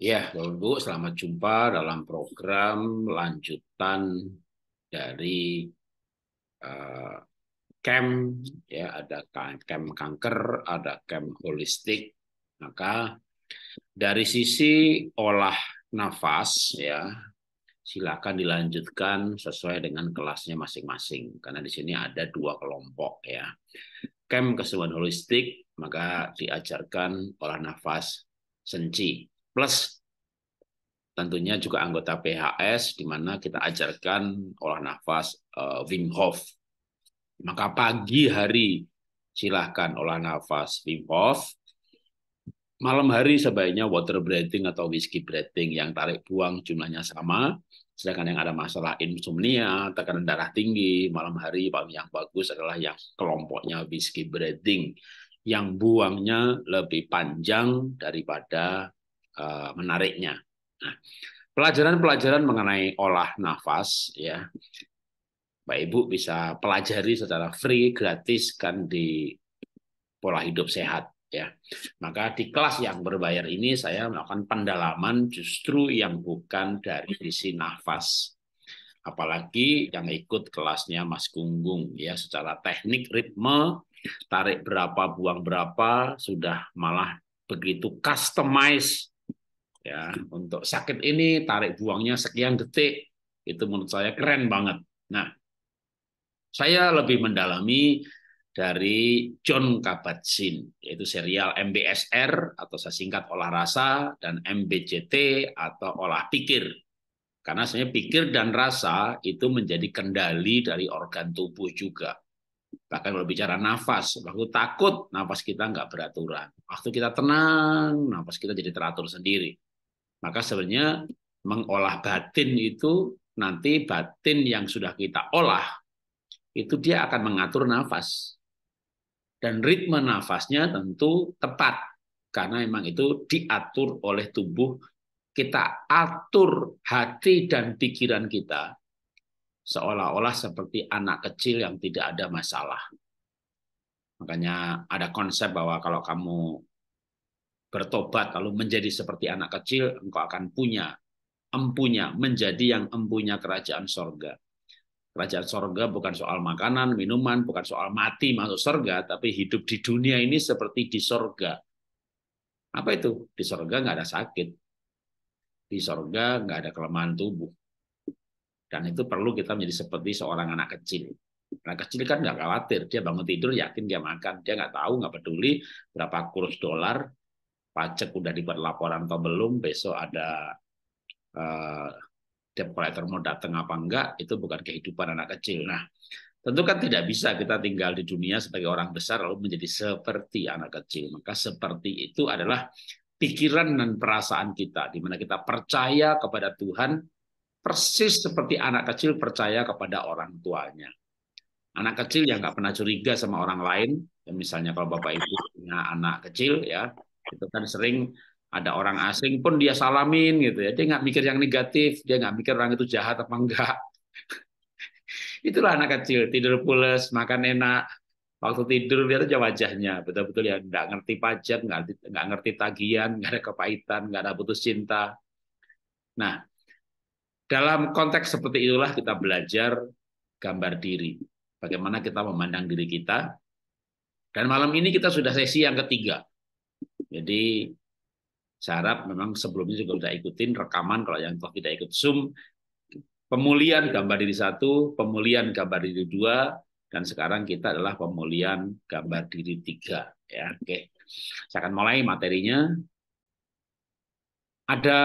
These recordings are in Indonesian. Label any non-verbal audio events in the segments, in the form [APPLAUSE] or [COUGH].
Ya, Bapak Ibu, selamat jumpa dalam program lanjutan dari uh, camp ya, ada camp kanker, ada camp holistik. Maka dari sisi olah nafas ya, silakan dilanjutkan sesuai dengan kelasnya masing-masing karena di sini ada dua kelompok ya. Camp kesembuhan holistik maka diajarkan olah nafas senci plus tentunya juga anggota PHS di mana kita ajarkan olah nafas uh, Wim Hof. Maka pagi hari silahkan olah nafas Wim Hof. Malam hari sebaiknya water breathing atau whiskey breathing yang tarik buang jumlahnya sama. Sedangkan yang ada masalah insomnia, tekanan darah tinggi, malam hari paling yang bagus adalah yang kelompoknya whiskey breathing yang buangnya lebih panjang daripada Eh, menariknya. Nah, pelajaran-pelajaran mengenai olah nafas ya. Pak Ibu bisa pelajari secara free gratis kan di pola hidup sehat ya. Maka di kelas yang berbayar ini saya melakukan pendalaman justru yang bukan dari sisi nafas. Apalagi yang ikut kelasnya Mas Gunggung ya secara teknik ritme tarik berapa buang berapa sudah malah begitu customize ya untuk sakit ini tarik buangnya sekian detik itu menurut saya keren banget nah saya lebih mendalami dari John Kabat-Zinn yaitu serial MBSR atau saya singkat olah rasa dan MBCT atau olah pikir karena sebenarnya pikir dan rasa itu menjadi kendali dari organ tubuh juga bahkan kalau bicara nafas waktu takut nafas kita nggak beraturan waktu kita tenang nafas kita jadi teratur sendiri maka sebenarnya mengolah batin itu nanti batin yang sudah kita olah itu dia akan mengatur nafas. Dan ritme nafasnya tentu tepat karena memang itu diatur oleh tubuh kita atur hati dan pikiran kita seolah-olah seperti anak kecil yang tidak ada masalah. Makanya ada konsep bahwa kalau kamu bertobat lalu menjadi seperti anak kecil, engkau akan punya empunya, menjadi yang empunya kerajaan sorga. Kerajaan sorga bukan soal makanan, minuman, bukan soal mati masuk sorga, tapi hidup di dunia ini seperti di sorga. Apa itu? Di sorga nggak ada sakit. Di sorga nggak ada kelemahan tubuh. Dan itu perlu kita menjadi seperti seorang anak kecil. Anak kecil kan nggak khawatir, dia bangun tidur yakin dia makan, dia nggak tahu, nggak peduli berapa kurs dolar, pajak udah dibuat laporan atau belum, besok ada uh, eh, debt collector mau datang apa enggak, itu bukan kehidupan anak kecil. Nah, tentu kan tidak bisa kita tinggal di dunia sebagai orang besar lalu menjadi seperti anak kecil. Maka seperti itu adalah pikiran dan perasaan kita, di mana kita percaya kepada Tuhan persis seperti anak kecil percaya kepada orang tuanya. Anak kecil yang nggak pernah curiga sama orang lain, misalnya kalau bapak ibu punya anak kecil ya itu kan sering ada orang asing pun dia salamin gitu ya. Dia nggak mikir yang negatif, dia nggak mikir orang itu jahat apa enggak. [LAUGHS] Itulah anak kecil, tidur pulas makan enak. Waktu tidur lihat aja wajahnya, betul-betul ya nggak ngerti pajak, nggak nggak ngerti tagihan, nggak ada kepahitan, nggak ada putus cinta. Nah, dalam konteks seperti itulah kita belajar gambar diri, bagaimana kita memandang diri kita. Dan malam ini kita sudah sesi yang ketiga, jadi saya harap memang sebelumnya juga sudah ikutin rekaman kalau yang toh tidak ikut Zoom. Pemulihan gambar diri satu, pemulihan gambar diri dua, dan sekarang kita adalah pemulihan gambar diri tiga. Ya, oke. Saya akan mulai materinya. Ada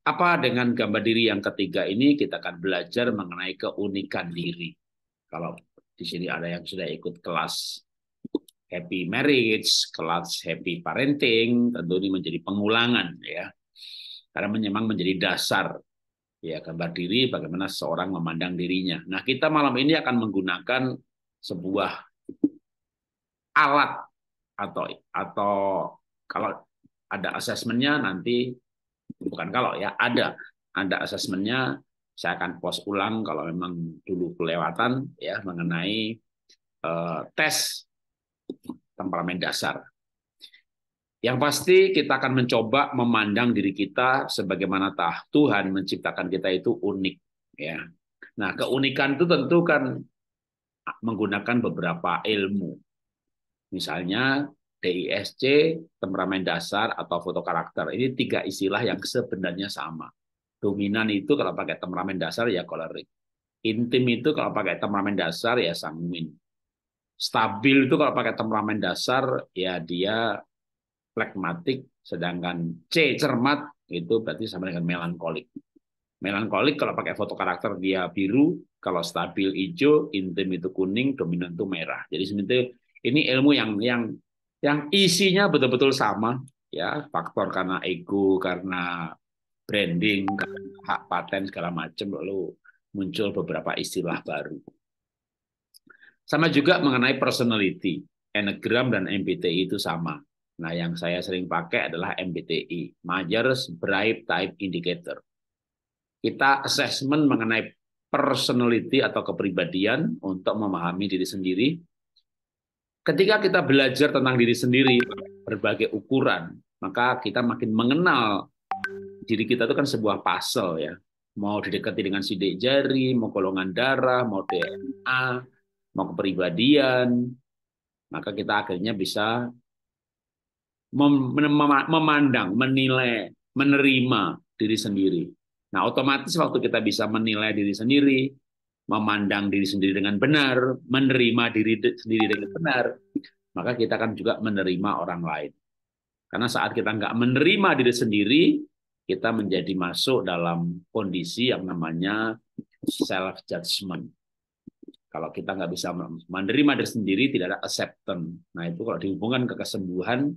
apa dengan gambar diri yang ketiga ini? Kita akan belajar mengenai keunikan diri. Kalau di sini ada yang sudah ikut kelas happy marriage, kelas happy parenting, tentu ini menjadi pengulangan ya. Karena menyemang menjadi dasar ya gambar diri bagaimana seorang memandang dirinya. Nah, kita malam ini akan menggunakan sebuah alat atau atau kalau ada asesmennya nanti bukan kalau ya ada ada asesmennya saya akan post ulang kalau memang dulu kelewatan ya mengenai uh, tes temperamen dasar. Yang pasti kita akan mencoba memandang diri kita sebagaimana tah Tuhan menciptakan kita itu unik ya. Nah, keunikan itu tentu kan menggunakan beberapa ilmu. Misalnya DISC, temperamen dasar atau foto karakter. Ini tiga istilah yang sebenarnya sama. Dominan itu kalau pakai temperamen dasar ya kolerik. Intim itu kalau pakai temperamen dasar ya sanguin. Stabil itu kalau pakai temperamen dasar ya dia flekmatik, sedangkan C cermat itu berarti sama dengan melankolik. Melankolik kalau pakai foto karakter dia biru, kalau stabil hijau, intim itu kuning, dominan itu merah. Jadi sebenarnya ini ilmu yang yang yang isinya betul-betul sama ya faktor karena ego karena branding karena hak paten segala macam lalu muncul beberapa istilah baru sama juga mengenai personality. Enneagram dan MBTI itu sama. Nah, yang saya sering pakai adalah MBTI, Myers Briggs Type Indicator. Kita assessment mengenai personality atau kepribadian untuk memahami diri sendiri. Ketika kita belajar tentang diri sendiri berbagai ukuran, maka kita makin mengenal diri kita itu kan sebuah puzzle ya. Mau didekati dengan sidik jari, mau golongan darah, mau DNA, mau kepribadian, maka kita akhirnya bisa memandang, menilai, menerima diri sendiri. Nah, otomatis waktu kita bisa menilai diri sendiri, memandang diri sendiri dengan benar, menerima diri sendiri dengan benar, maka kita akan juga menerima orang lain. Karena saat kita nggak menerima diri sendiri, kita menjadi masuk dalam kondisi yang namanya self judgment kalau kita nggak bisa menerima diri sendiri, tidak ada acceptance. Nah itu kalau dihubungkan ke kesembuhan,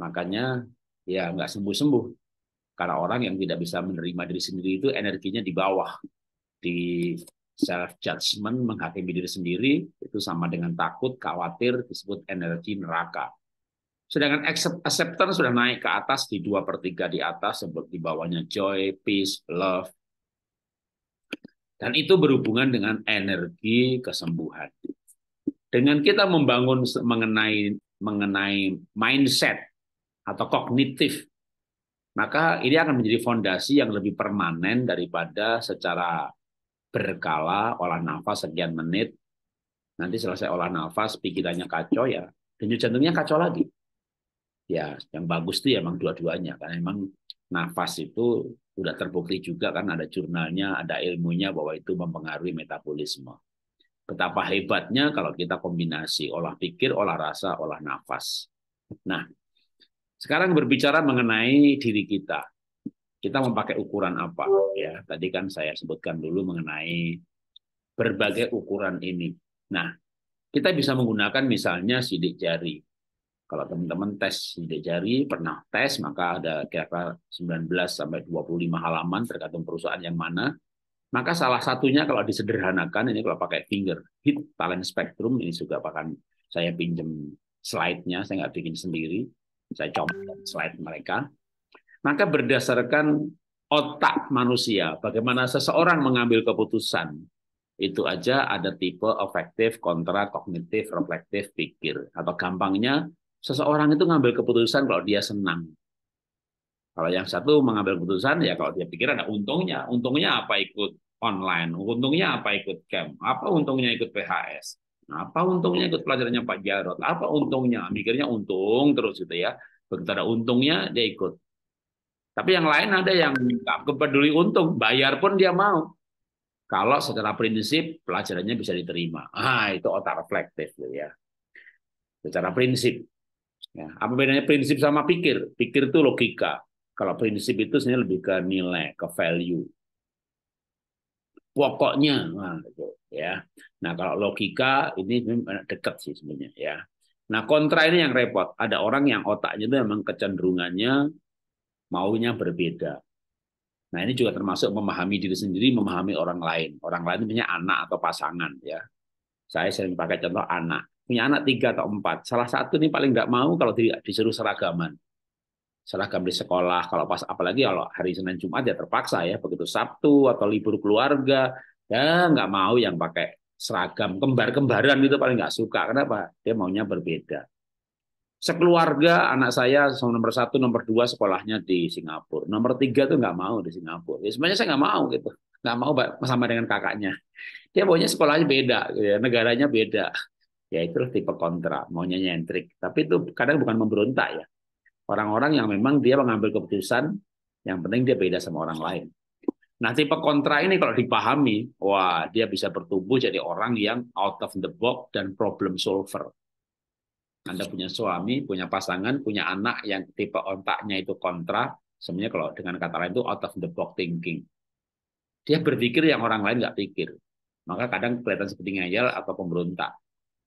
makanya ya nggak sembuh-sembuh. Karena orang yang tidak bisa menerima diri sendiri itu energinya di bawah, di self judgment menghakimi diri sendiri itu sama dengan takut, khawatir disebut energi neraka. Sedangkan acceptance sudah naik ke atas di dua per tiga di atas, di bawahnya joy, peace, love, dan itu berhubungan dengan energi kesembuhan. Dengan kita membangun mengenai mengenai mindset atau kognitif, maka ini akan menjadi fondasi yang lebih permanen daripada secara berkala olah nafas sekian menit. Nanti selesai olah nafas, pikirannya kacau ya, denyut jantungnya kacau lagi. Ya, yang bagus itu ya emang dua-duanya. Karena emang nafas itu sudah terbukti juga kan ada jurnalnya, ada ilmunya bahwa itu mempengaruhi metabolisme. Betapa hebatnya kalau kita kombinasi olah pikir, olah rasa, olah nafas. Nah, sekarang berbicara mengenai diri kita. Kita memakai ukuran apa ya? Tadi kan saya sebutkan dulu mengenai berbagai ukuran ini. Nah, kita bisa menggunakan misalnya sidik jari. Kalau teman-teman tes sidik jari, pernah tes, maka ada kira-kira 19 sampai 25 halaman tergantung perusahaan yang mana. Maka salah satunya kalau disederhanakan, ini kalau pakai finger hit talent spectrum, ini juga akan saya pinjam slide-nya, saya nggak bikin sendiri, saya coba slide mereka. Maka berdasarkan otak manusia, bagaimana seseorang mengambil keputusan, itu aja ada tipe efektif, kontra, kognitif, reflektif, pikir. Atau gampangnya seseorang itu ngambil keputusan kalau dia senang. Kalau yang satu mengambil keputusan ya kalau dia pikir ada untungnya, untungnya apa ikut online, untungnya apa ikut camp, apa untungnya ikut PHS, apa untungnya ikut pelajarannya Pak Jarot, apa untungnya mikirnya untung terus gitu ya. Begitu ada untungnya dia ikut. Tapi yang lain ada yang nggak peduli untung, bayar pun dia mau. Kalau secara prinsip pelajarannya bisa diterima. Ah, itu otak reflektif gitu ya. Secara prinsip Ya, apa bedanya prinsip sama pikir? Pikir itu logika. Kalau prinsip itu sebenarnya lebih ke nilai, ke value. Pokoknya, nah, gitu, ya. Nah, kalau logika ini dekat sih sebenarnya, ya. Nah, kontra ini yang repot. Ada orang yang otaknya itu memang kecenderungannya maunya berbeda. Nah, ini juga termasuk memahami diri sendiri, memahami orang lain. Orang lain punya anak atau pasangan, ya. Saya sering pakai contoh anak punya anak tiga atau empat. Salah satu nih paling nggak mau kalau disuruh seragaman. Seragam di sekolah, kalau pas apalagi kalau hari Senin Jumat ya terpaksa ya. Begitu Sabtu atau libur keluarga, ya nggak mau yang pakai seragam. Kembar-kembaran itu paling nggak suka. Kenapa? Dia maunya berbeda. Sekeluarga anak saya nomor satu, nomor dua sekolahnya di Singapura. Nomor tiga tuh nggak mau di Singapura. Ya sebenarnya saya nggak mau gitu. Nggak mau sama dengan kakaknya. Dia maunya sekolahnya beda, gitu ya. negaranya beda ya itulah tipe kontra, maunya nyentrik. Tapi itu kadang bukan memberontak ya. Orang-orang yang memang dia mengambil keputusan, yang penting dia beda sama orang lain. Nah tipe kontra ini kalau dipahami, wah dia bisa bertumbuh jadi orang yang out of the box dan problem solver. Anda punya suami, punya pasangan, punya anak yang tipe otaknya itu kontra, sebenarnya kalau dengan kata lain itu out of the box thinking. Dia berpikir yang orang lain nggak pikir. Maka kadang kelihatan seperti ngayal atau pemberontak.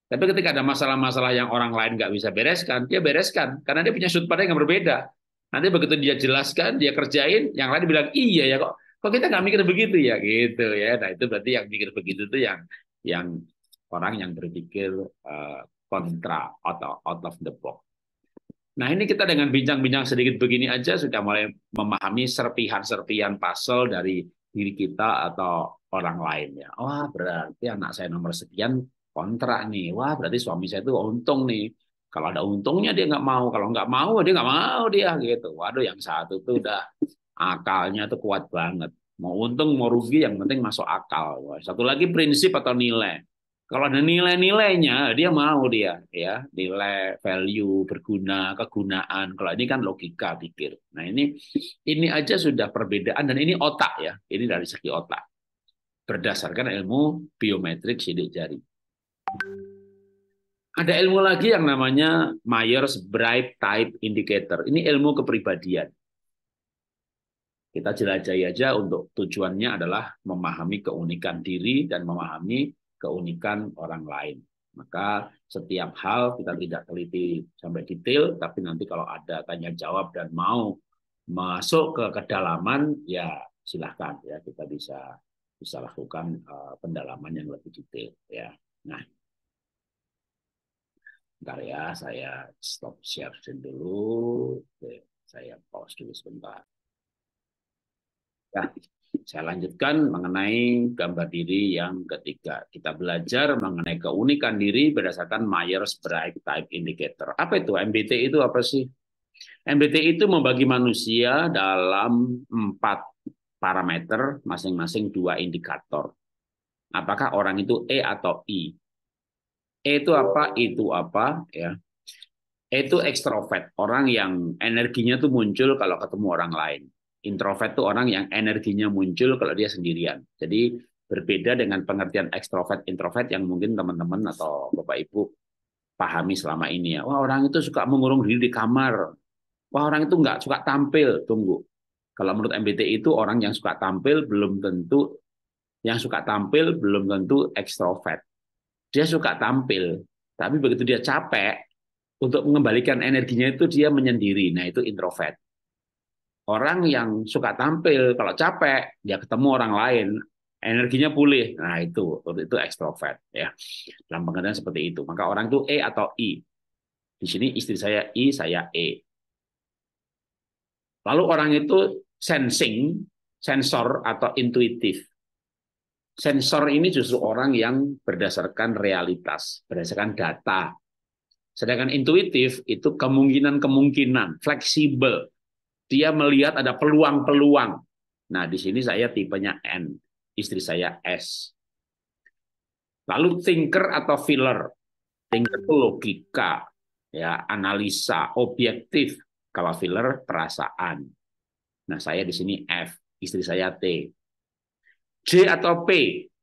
Tapi ketika ada masalah-masalah yang orang lain nggak bisa bereskan, dia bereskan karena dia punya sudut pandang yang berbeda. Nanti begitu dia jelaskan, dia kerjain, yang lain bilang iya ya kok, kok kita nggak mikir begitu ya gitu ya. Nah itu berarti yang mikir begitu itu yang yang orang yang berpikir uh, kontra atau out of the box. Nah ini kita dengan bincang-bincang sedikit begini aja sudah mulai memahami serpihan-serpihan pasal dari diri kita atau orang lainnya. ya. oh, berarti anak saya nomor sekian kontrak nih. Wah, berarti suami saya itu untung nih. Kalau ada untungnya dia nggak mau, kalau nggak mau dia nggak mau dia gitu. Waduh, yang satu tuh udah akalnya tuh kuat banget. Mau untung mau rugi yang penting masuk akal. satu lagi prinsip atau nilai. Kalau ada nilai-nilainya dia mau dia ya nilai value berguna kegunaan. Kalau ini kan logika pikir. Nah ini ini aja sudah perbedaan dan ini otak ya. Ini dari segi otak berdasarkan ilmu biometrik sidik jari. Ada ilmu lagi yang namanya Myers-Briggs Type Indicator. Ini ilmu kepribadian. Kita jelajahi aja untuk tujuannya adalah memahami keunikan diri dan memahami keunikan orang lain. Maka setiap hal kita tidak teliti sampai detail, tapi nanti kalau ada tanya jawab dan mau masuk ke kedalaman, ya silahkan ya kita bisa bisa lakukan eh, pendalaman yang lebih detail ya. Nah, Bentar ya, saya stop share dulu. Oke, saya pause dulu sebentar. Ya, saya lanjutkan mengenai gambar diri yang ketiga. Kita belajar mengenai keunikan diri berdasarkan Myers-Briggs Type Indicator. Apa itu? MBT itu apa sih? MBT itu membagi manusia dalam empat parameter, masing-masing dua indikator. Apakah orang itu E atau I? E itu apa itu apa ya itu ekstrovert orang yang energinya tuh muncul kalau ketemu orang lain introvert itu orang yang energinya muncul kalau dia sendirian jadi berbeda dengan pengertian ekstrovert introvert yang mungkin teman-teman atau bapak ibu pahami selama ini ya wah orang itu suka mengurung diri di kamar wah orang itu nggak suka tampil tunggu kalau menurut MBTI itu orang yang suka tampil belum tentu yang suka tampil belum tentu ekstrovert dia suka tampil, tapi begitu dia capek untuk mengembalikan energinya itu dia menyendiri. Nah, itu introvert. Orang yang suka tampil kalau capek, dia ketemu orang lain, energinya pulih. Nah, itu itu ekstrovert ya. Dalam pengertian seperti itu. Maka orang itu E atau I. Di sini istri saya I, saya E. Lalu orang itu sensing, sensor atau intuitif. Sensor ini justru orang yang berdasarkan realitas, berdasarkan data. Sedangkan intuitif itu kemungkinan-kemungkinan, fleksibel. Dia melihat ada peluang-peluang. Nah, di sini saya tipenya N, istri saya S. Lalu thinker atau filler. Thinker itu logika, ya, analisa, objektif. Kalau filler perasaan. Nah, saya di sini F, istri saya T J atau P.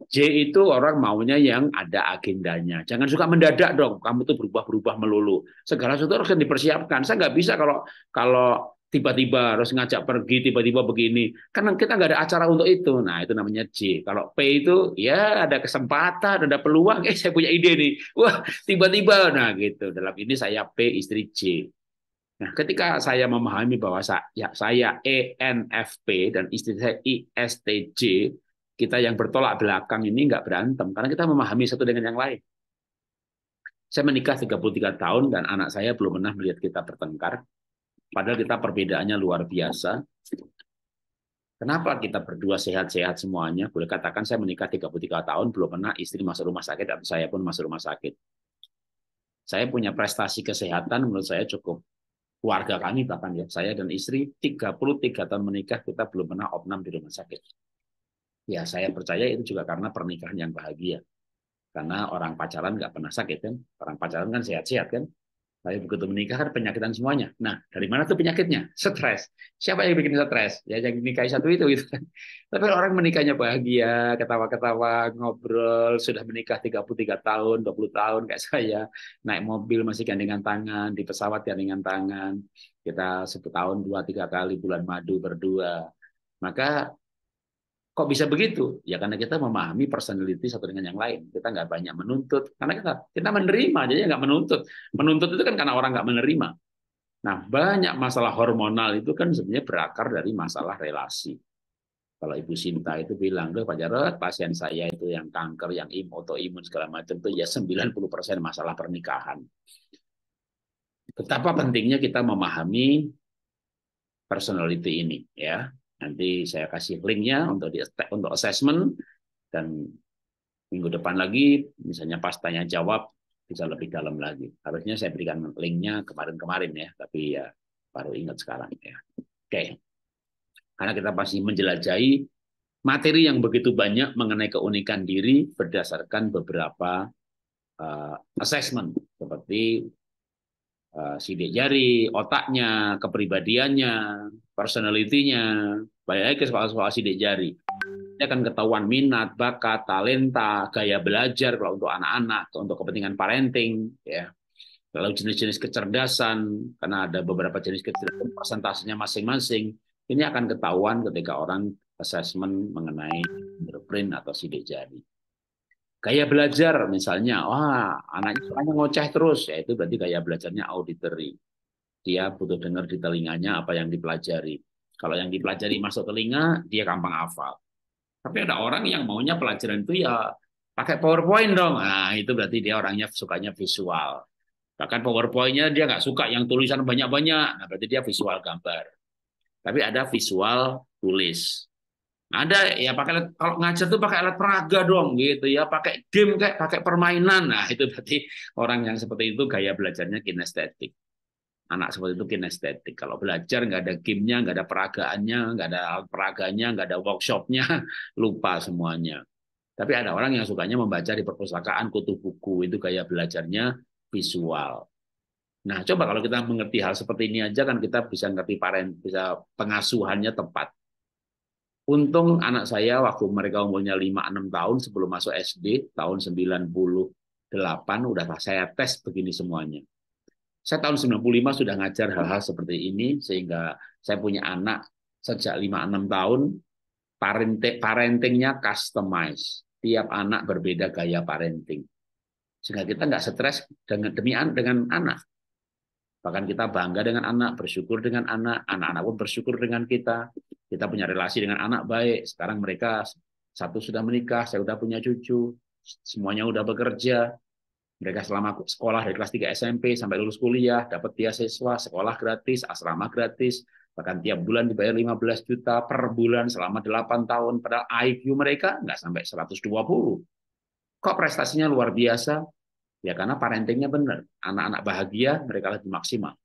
J itu orang maunya yang ada agendanya. Jangan suka mendadak dong. Kamu tuh berubah-berubah melulu. Segala sesuatu harus dipersiapkan. Saya nggak bisa kalau kalau tiba-tiba harus ngajak pergi, tiba-tiba begini. Karena kita nggak ada acara untuk itu. Nah, itu namanya J. Kalau P itu ya ada kesempatan, ada peluang. Eh, saya punya ide nih. Wah, tiba-tiba. Nah, gitu. Dalam ini saya P, istri J. Nah, ketika saya memahami bahwa saya, ya, saya ENFP dan istri saya ISTJ, kita yang bertolak belakang ini nggak berantem karena kita memahami satu dengan yang lain. Saya menikah 33 tahun dan anak saya belum pernah melihat kita bertengkar. Padahal kita perbedaannya luar biasa. Kenapa kita berdua sehat-sehat semuanya? Boleh katakan saya menikah 33 tahun, belum pernah istri masuk rumah sakit, atau saya pun masuk rumah sakit. Saya punya prestasi kesehatan menurut saya cukup. Keluarga kami bahkan ya, saya dan istri 33 tahun menikah, kita belum pernah opnam di rumah sakit. Ya saya percaya itu juga karena pernikahan yang bahagia. Karena orang pacaran nggak pernah sakit kan, orang pacaran kan sehat-sehat kan. Tapi begitu menikah kan penyakitan semuanya. Nah, dari mana tuh penyakitnya? Stres. Siapa yang bikin stres? Ya yang nikahi satu itu gitu. Kan. [LAUGHS] Tapi orang menikahnya bahagia, ketawa-ketawa, ngobrol, sudah menikah 33 tahun, 20 tahun kayak saya, naik mobil masih gandengan tangan, di pesawat gandengan tangan. Kita setahun tahun, tiga tiga kali bulan madu berdua. Maka Kok bisa begitu? Ya karena kita memahami personality satu dengan yang lain. Kita nggak banyak menuntut. Karena kita kita menerima, jadi nggak menuntut. Menuntut itu kan karena orang nggak menerima. Nah, banyak masalah hormonal itu kan sebenarnya berakar dari masalah relasi. Kalau Ibu Sinta itu bilang, Pak Jarod, pasien saya itu yang kanker, yang im, autoimun, segala macam itu ya 90% masalah pernikahan. Betapa pentingnya kita memahami personality ini ya Nanti saya kasih linknya untuk di untuk assessment dan minggu depan lagi misalnya pas tanya jawab bisa lebih dalam lagi. Harusnya saya berikan linknya kemarin-kemarin ya, tapi ya baru ingat sekarang ya. Oke, karena kita masih menjelajahi materi yang begitu banyak mengenai keunikan diri berdasarkan beberapa uh, assessment seperti uh, sidik jari, otaknya, kepribadiannya, personalitinya, banyak ke soal-soal sidik jari. Dia akan ketahuan minat, bakat, talenta, gaya belajar kalau untuk anak-anak, untuk kepentingan parenting, ya. Lalu jenis-jenis kecerdasan, karena ada beberapa jenis kecerdasan, persentasenya masing-masing. Ini akan ketahuan ketika orang assessment mengenai fingerprint atau sidik jari. Gaya belajar misalnya, wah anaknya ngoceh terus, ya itu berarti gaya belajarnya auditory dia butuh dengar di telinganya apa yang dipelajari. Kalau yang dipelajari masuk telinga, dia gampang hafal. Tapi ada orang yang maunya pelajaran itu ya pakai PowerPoint dong. Nah, itu berarti dia orangnya sukanya visual. Bahkan Powerpointnya dia nggak suka yang tulisan banyak-banyak. Nah, berarti dia visual gambar. Tapi ada visual tulis. Ada ya pakai kalau ngajar tuh pakai alat peraga dong gitu ya, pakai game kayak pakai permainan. Nah, itu berarti orang yang seperti itu gaya belajarnya kinestetik anak seperti itu kinestetik. Kalau belajar nggak ada gamenya, nggak ada peragaannya, nggak ada peraganya, nggak ada workshopnya, [LAUGHS] lupa semuanya. Tapi ada orang yang sukanya membaca di perpustakaan kutu buku itu gaya belajarnya visual. Nah, coba kalau kita mengerti hal seperti ini aja kan kita bisa ngerti parent, bisa pengasuhannya tepat. Untung anak saya waktu mereka umurnya 5-6 tahun sebelum masuk SD, tahun 98 udah saya tes begini semuanya saya tahun 95 sudah ngajar hal-hal seperti ini sehingga saya punya anak sejak 5-6 tahun parenting parentingnya customize. Tiap anak berbeda gaya parenting. Sehingga kita nggak stres dengan demi dengan anak. Bahkan kita bangga dengan anak, bersyukur dengan anak, anak-anak pun bersyukur dengan kita. Kita punya relasi dengan anak baik. Sekarang mereka satu sudah menikah, saya sudah punya cucu, semuanya sudah bekerja, mereka selama sekolah dari kelas 3 SMP sampai lulus kuliah, dapat beasiswa, sekolah gratis, asrama gratis, bahkan tiap bulan dibayar 15 juta per bulan selama 8 tahun. Padahal IQ mereka nggak sampai 120. Kok prestasinya luar biasa? Ya karena parentingnya benar. Anak-anak bahagia, mereka lagi maksimal.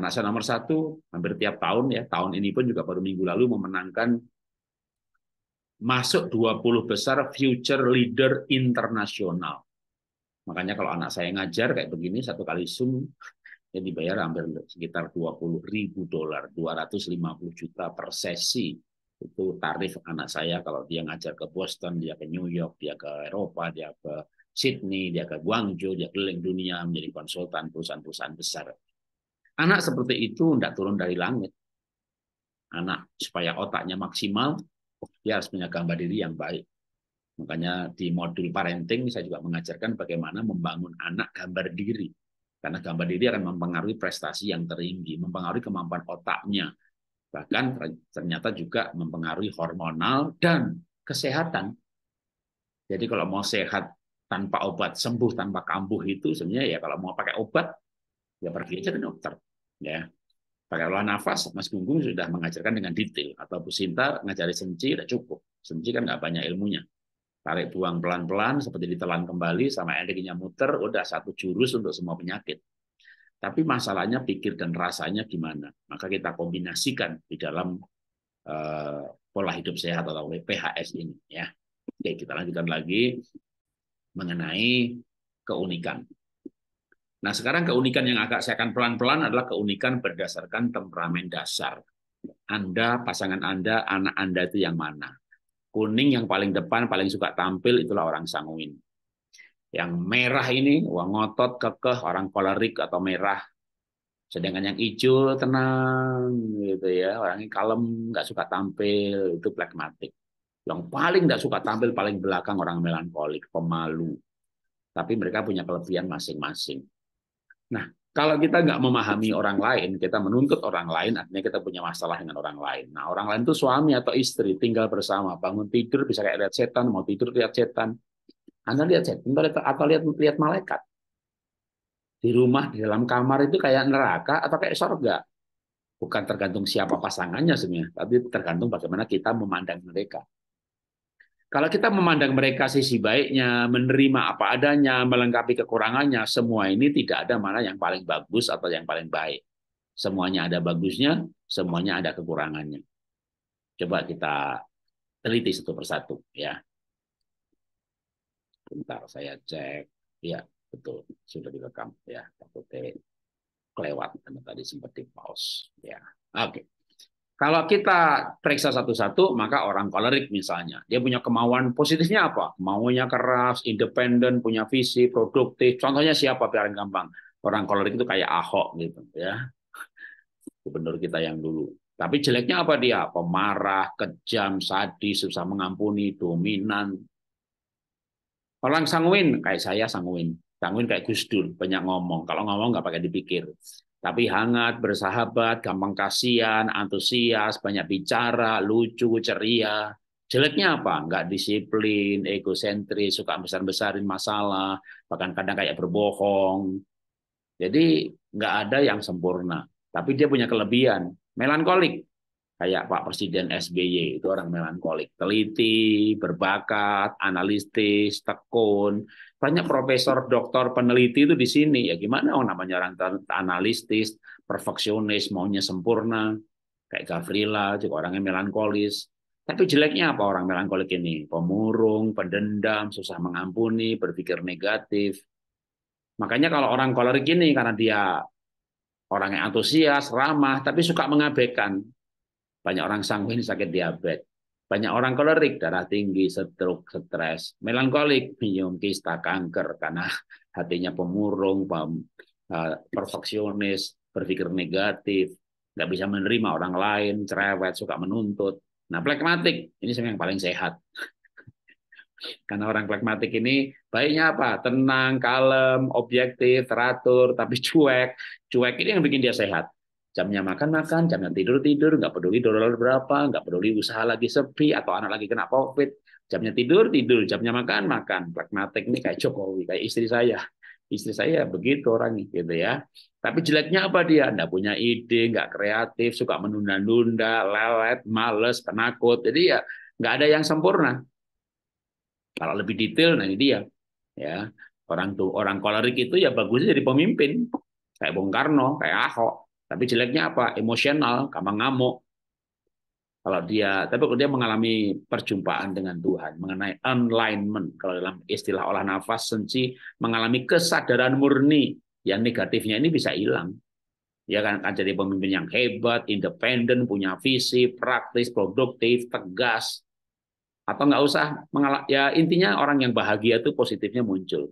Anak saya nomor satu, hampir tiap tahun ya, tahun ini pun juga baru minggu lalu memenangkan masuk 20 besar future leader internasional Makanya kalau anak saya ngajar kayak begini satu kali Zoom dia dibayar hampir sekitar 20 ribu dolar, 250 juta per sesi. Itu tarif anak saya kalau dia ngajar ke Boston, dia ke New York, dia ke Eropa, dia ke Sydney, dia ke Guangzhou, dia keliling dunia menjadi konsultan perusahaan-perusahaan besar. Anak seperti itu tidak turun dari langit. Anak supaya otaknya maksimal, dia harus punya gambar diri yang baik. Makanya di modul parenting saya juga mengajarkan bagaimana membangun anak gambar diri. Karena gambar diri akan mempengaruhi prestasi yang teringgi, mempengaruhi kemampuan otaknya. Bahkan ternyata juga mempengaruhi hormonal dan kesehatan. Jadi kalau mau sehat tanpa obat, sembuh tanpa kambuh itu sebenarnya ya kalau mau pakai obat, ya pergi aja ke dokter. Ya, pakai olah nafas, Mas Gunggung sudah mengajarkan dengan detail. Atau Bu Sinta ngajari senci, sudah cukup. Senci kan nggak banyak ilmunya. Tarik buang pelan-pelan seperti ditelan kembali sama energinya muter, udah satu jurus untuk semua penyakit. Tapi masalahnya pikir dan rasanya gimana. Maka kita kombinasikan di dalam uh, pola hidup sehat atau PHS ini ya. Oke, kita lanjutkan lagi mengenai keunikan. Nah, sekarang keunikan yang agak saya akan pelan-pelan adalah keunikan berdasarkan temperamen dasar. Anda, pasangan Anda, anak Anda itu yang mana? Kuning yang paling depan, paling suka tampil, itulah orang sanguin. Yang merah ini, uang ngotot, kekeh, orang kolerik atau merah. Sedangkan yang hijau, tenang, gitu ya. Orangnya kalem, nggak suka tampil, itu plekmatik. Yang paling nggak suka tampil, paling belakang orang melankolik, pemalu. Tapi mereka punya kelebihan masing-masing. Nah, kalau kita nggak memahami orang lain, kita menuntut orang lain, artinya kita punya masalah dengan orang lain. Nah, orang lain itu suami atau istri, tinggal bersama, bangun tidur bisa kayak lihat setan, mau tidur lihat setan. Anda lihat setan atau lihat lihat malaikat. Di rumah, di dalam kamar itu kayak neraka atau kayak sorga. Bukan tergantung siapa pasangannya sebenarnya, tapi tergantung bagaimana kita memandang mereka. Kalau kita memandang mereka sisi baiknya, menerima apa adanya, melengkapi kekurangannya, semua ini tidak ada mana yang paling bagus atau yang paling baik. Semuanya ada bagusnya, semuanya ada kekurangannya. Coba kita teliti satu persatu ya. Bentar saya cek. Ya, betul. Sudah direkam ya. Takutnya kelewat karena tadi sempat di pause ya. Oke. Okay. Kalau kita periksa satu-satu, maka orang kolerik misalnya, dia punya kemauan positifnya apa? Maunya keras, independen, punya visi, produktif. Contohnya siapa biar gampang? Orang kolerik itu kayak Ahok gitu ya. Gubernur kita yang dulu. Tapi jeleknya apa dia? Pemarah, kejam, sadis, susah mengampuni, dominan. Orang sanguin kayak saya sanguin. Sanguin kayak Gus Dur, banyak ngomong. Kalau ngomong nggak pakai dipikir tapi hangat, bersahabat, gampang kasihan, antusias, banyak bicara, lucu, ceria. Jeleknya apa? Nggak disiplin, egosentris, suka besar-besarin masalah, bahkan kadang kayak berbohong. Jadi nggak ada yang sempurna. Tapi dia punya kelebihan, melankolik. Kayak Pak Presiden SBY, itu orang melankolik. Teliti, berbakat, analitis, tekun, banyak profesor, dokter, peneliti itu di sini. Ya gimana oh namanya orang analistis, perfeksionis, maunya sempurna. Kayak Gavrila, juga orangnya melankolis. Tapi jeleknya apa orang melankolik ini? Pemurung, pendendam, susah mengampuni, berpikir negatif. Makanya kalau orang kolerik ini karena dia orang yang antusias, ramah, tapi suka mengabaikan. Banyak orang sanguin sakit diabetes. Banyak orang kolerik, darah tinggi, stroke, stres, melankolik, [LAUGHS] kista, kanker karena [LAUGHS] hatinya pemurung, pem, uh, perfeksionis, berpikir negatif, nggak bisa menerima orang lain, cerewet, suka menuntut. Nah, plekmatik ini yang paling sehat. [LAUGHS] Karena orang plekmatik ini baiknya apa? Tenang, kalem, objektif, teratur, tapi cuek. Cuek ini yang bikin dia sehat. Jamnya makan makan, jamnya tidur tidur, nggak peduli dolar berapa, nggak peduli usaha lagi sepi atau anak lagi kena covid. Jamnya tidur tidur, jamnya makan makan. Pragmatik nih kayak Jokowi, kayak istri saya. Istri saya begitu orang gitu ya. Tapi jeleknya apa dia? Nggak punya ide, nggak kreatif, suka menunda-nunda, lelet, males, penakut. Jadi ya nggak ada yang sempurna. Kalau lebih detail, nah ini dia. Ya, orang tuh orang kolerik itu ya bagusnya jadi pemimpin kayak Bung Karno, kayak Ahok. Tapi jeleknya apa? Emosional, gampang ngamuk. Kalau dia, tapi kalau dia mengalami perjumpaan dengan Tuhan mengenai alignment, kalau dalam istilah olah nafas senci mengalami kesadaran murni yang negatifnya ini bisa hilang. Ya kan akan jadi pemimpin yang hebat, independen, punya visi, praktis, produktif, tegas. Atau nggak usah mengalah. Ya intinya orang yang bahagia itu positifnya muncul.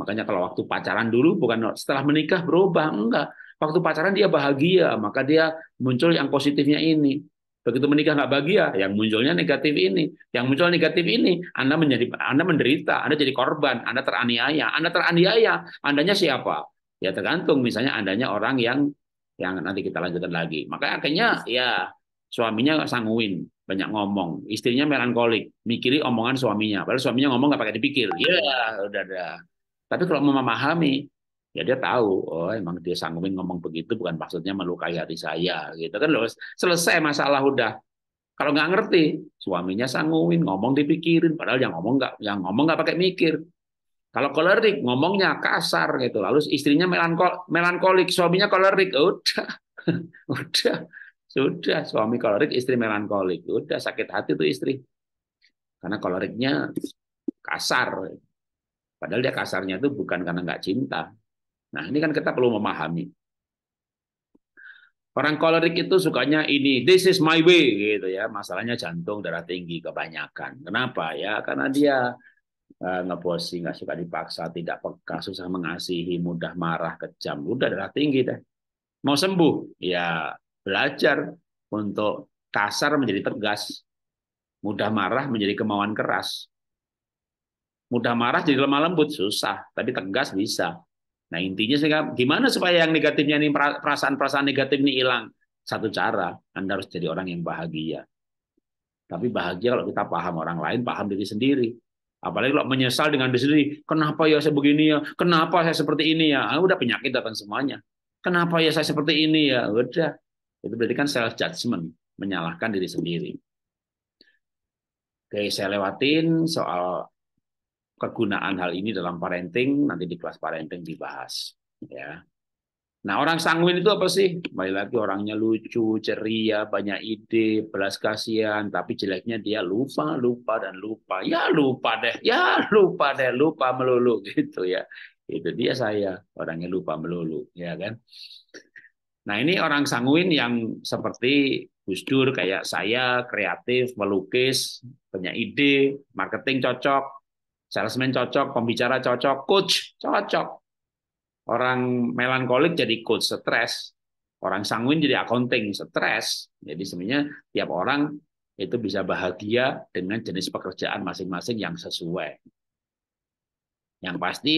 Makanya kalau waktu pacaran dulu bukan setelah menikah berubah enggak. Waktu pacaran dia bahagia, maka dia muncul yang positifnya ini. Begitu menikah nggak bahagia, yang munculnya negatif ini. Yang muncul negatif ini, Anda menjadi Anda menderita, Anda jadi korban, Anda teraniaya, Anda teraniaya, Andanya siapa? Ya tergantung misalnya Andanya orang yang yang nanti kita lanjutkan lagi. Maka akhirnya ya suaminya nggak sanguin, banyak ngomong. Istrinya melankolik, mikiri omongan suaminya. Padahal suaminya ngomong nggak pakai dipikir. Ya, udah udah Tapi kalau memahami ya dia tahu oh emang dia sanggupin ngomong begitu bukan maksudnya melukai hati saya gitu kan loh selesai masalah udah kalau nggak ngerti suaminya sanggupin ngomong dipikirin padahal yang ngomong nggak yang ngomong nggak pakai mikir kalau kolerik ngomongnya kasar gitu lalu istrinya melankol melankolik suaminya kolerik udah [LAUGHS] udah sudah suami kolerik istri melankolik udah sakit hati tuh istri karena koleriknya kasar padahal dia kasarnya itu bukan karena nggak cinta Nah, ini kan kita perlu memahami. Orang kolerik itu sukanya ini, this is my way gitu ya. Masalahnya jantung darah tinggi kebanyakan. Kenapa ya? Karena dia uh, ngebosi, nggak suka dipaksa, tidak peka, susah mengasihi, mudah marah, kejam. Udah darah tinggi deh. Mau sembuh? Ya belajar untuk kasar menjadi tegas. Mudah marah menjadi kemauan keras. Mudah marah jadi lemah lembut, susah. Tapi tegas bisa. Nah intinya sih gimana supaya yang negatifnya ini perasaan-perasaan negatif ini hilang? Satu cara, Anda harus jadi orang yang bahagia. Tapi bahagia kalau kita paham orang lain, paham diri sendiri. Apalagi kalau menyesal dengan diri sendiri, kenapa ya saya begini ya, kenapa saya seperti ini ya, ah, udah penyakit datang semuanya. Kenapa ya saya seperti ini ya, udah. Itu berarti kan self judgment, menyalahkan diri sendiri. Oke, saya lewatin soal kegunaan hal ini dalam parenting nanti di kelas parenting dibahas ya. Nah, orang sanguin itu apa sih? Kembali lagi orangnya lucu, ceria, banyak ide, belas kasihan, tapi jeleknya dia lupa, lupa dan lupa. Ya lupa deh, ya lupa deh, lupa melulu [LAUGHS] gitu ya. Itu dia saya, orangnya lupa melulu, ya kan? Nah, ini orang sanguin yang seperti Gus Dur kayak saya, kreatif, melukis, punya ide, marketing cocok, salesman cocok, pembicara cocok, coach cocok. Orang melankolik jadi coach, stres. Orang sanguin jadi accounting, stres. Jadi sebenarnya tiap orang itu bisa bahagia dengan jenis pekerjaan masing-masing yang sesuai. Yang pasti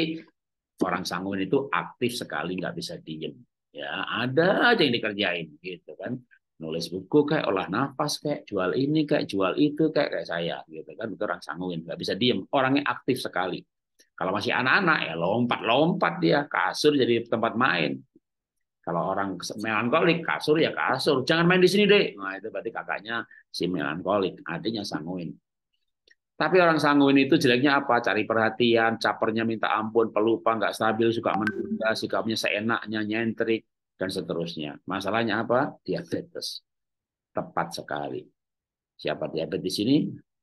orang sanguin itu aktif sekali, nggak bisa diem. Ya ada aja yang dikerjain gitu kan nulis buku kayak olah nafas kayak jual ini kayak jual itu kayak kayak saya gitu kan itu orang sanguin nggak bisa diem orangnya aktif sekali kalau masih anak-anak ya lompat-lompat dia kasur jadi tempat main kalau orang melankolik kasur ya kasur jangan main di sini deh nah itu berarti kakaknya si melankolik adiknya sanguin tapi orang sanguin itu jeleknya apa? Cari perhatian, capernya minta ampun, pelupa, nggak stabil, suka menunda, sikapnya seenaknya, nyentrik, dan seterusnya. Masalahnya apa? Diabetes. Tepat sekali. Siapa diabetes di sini?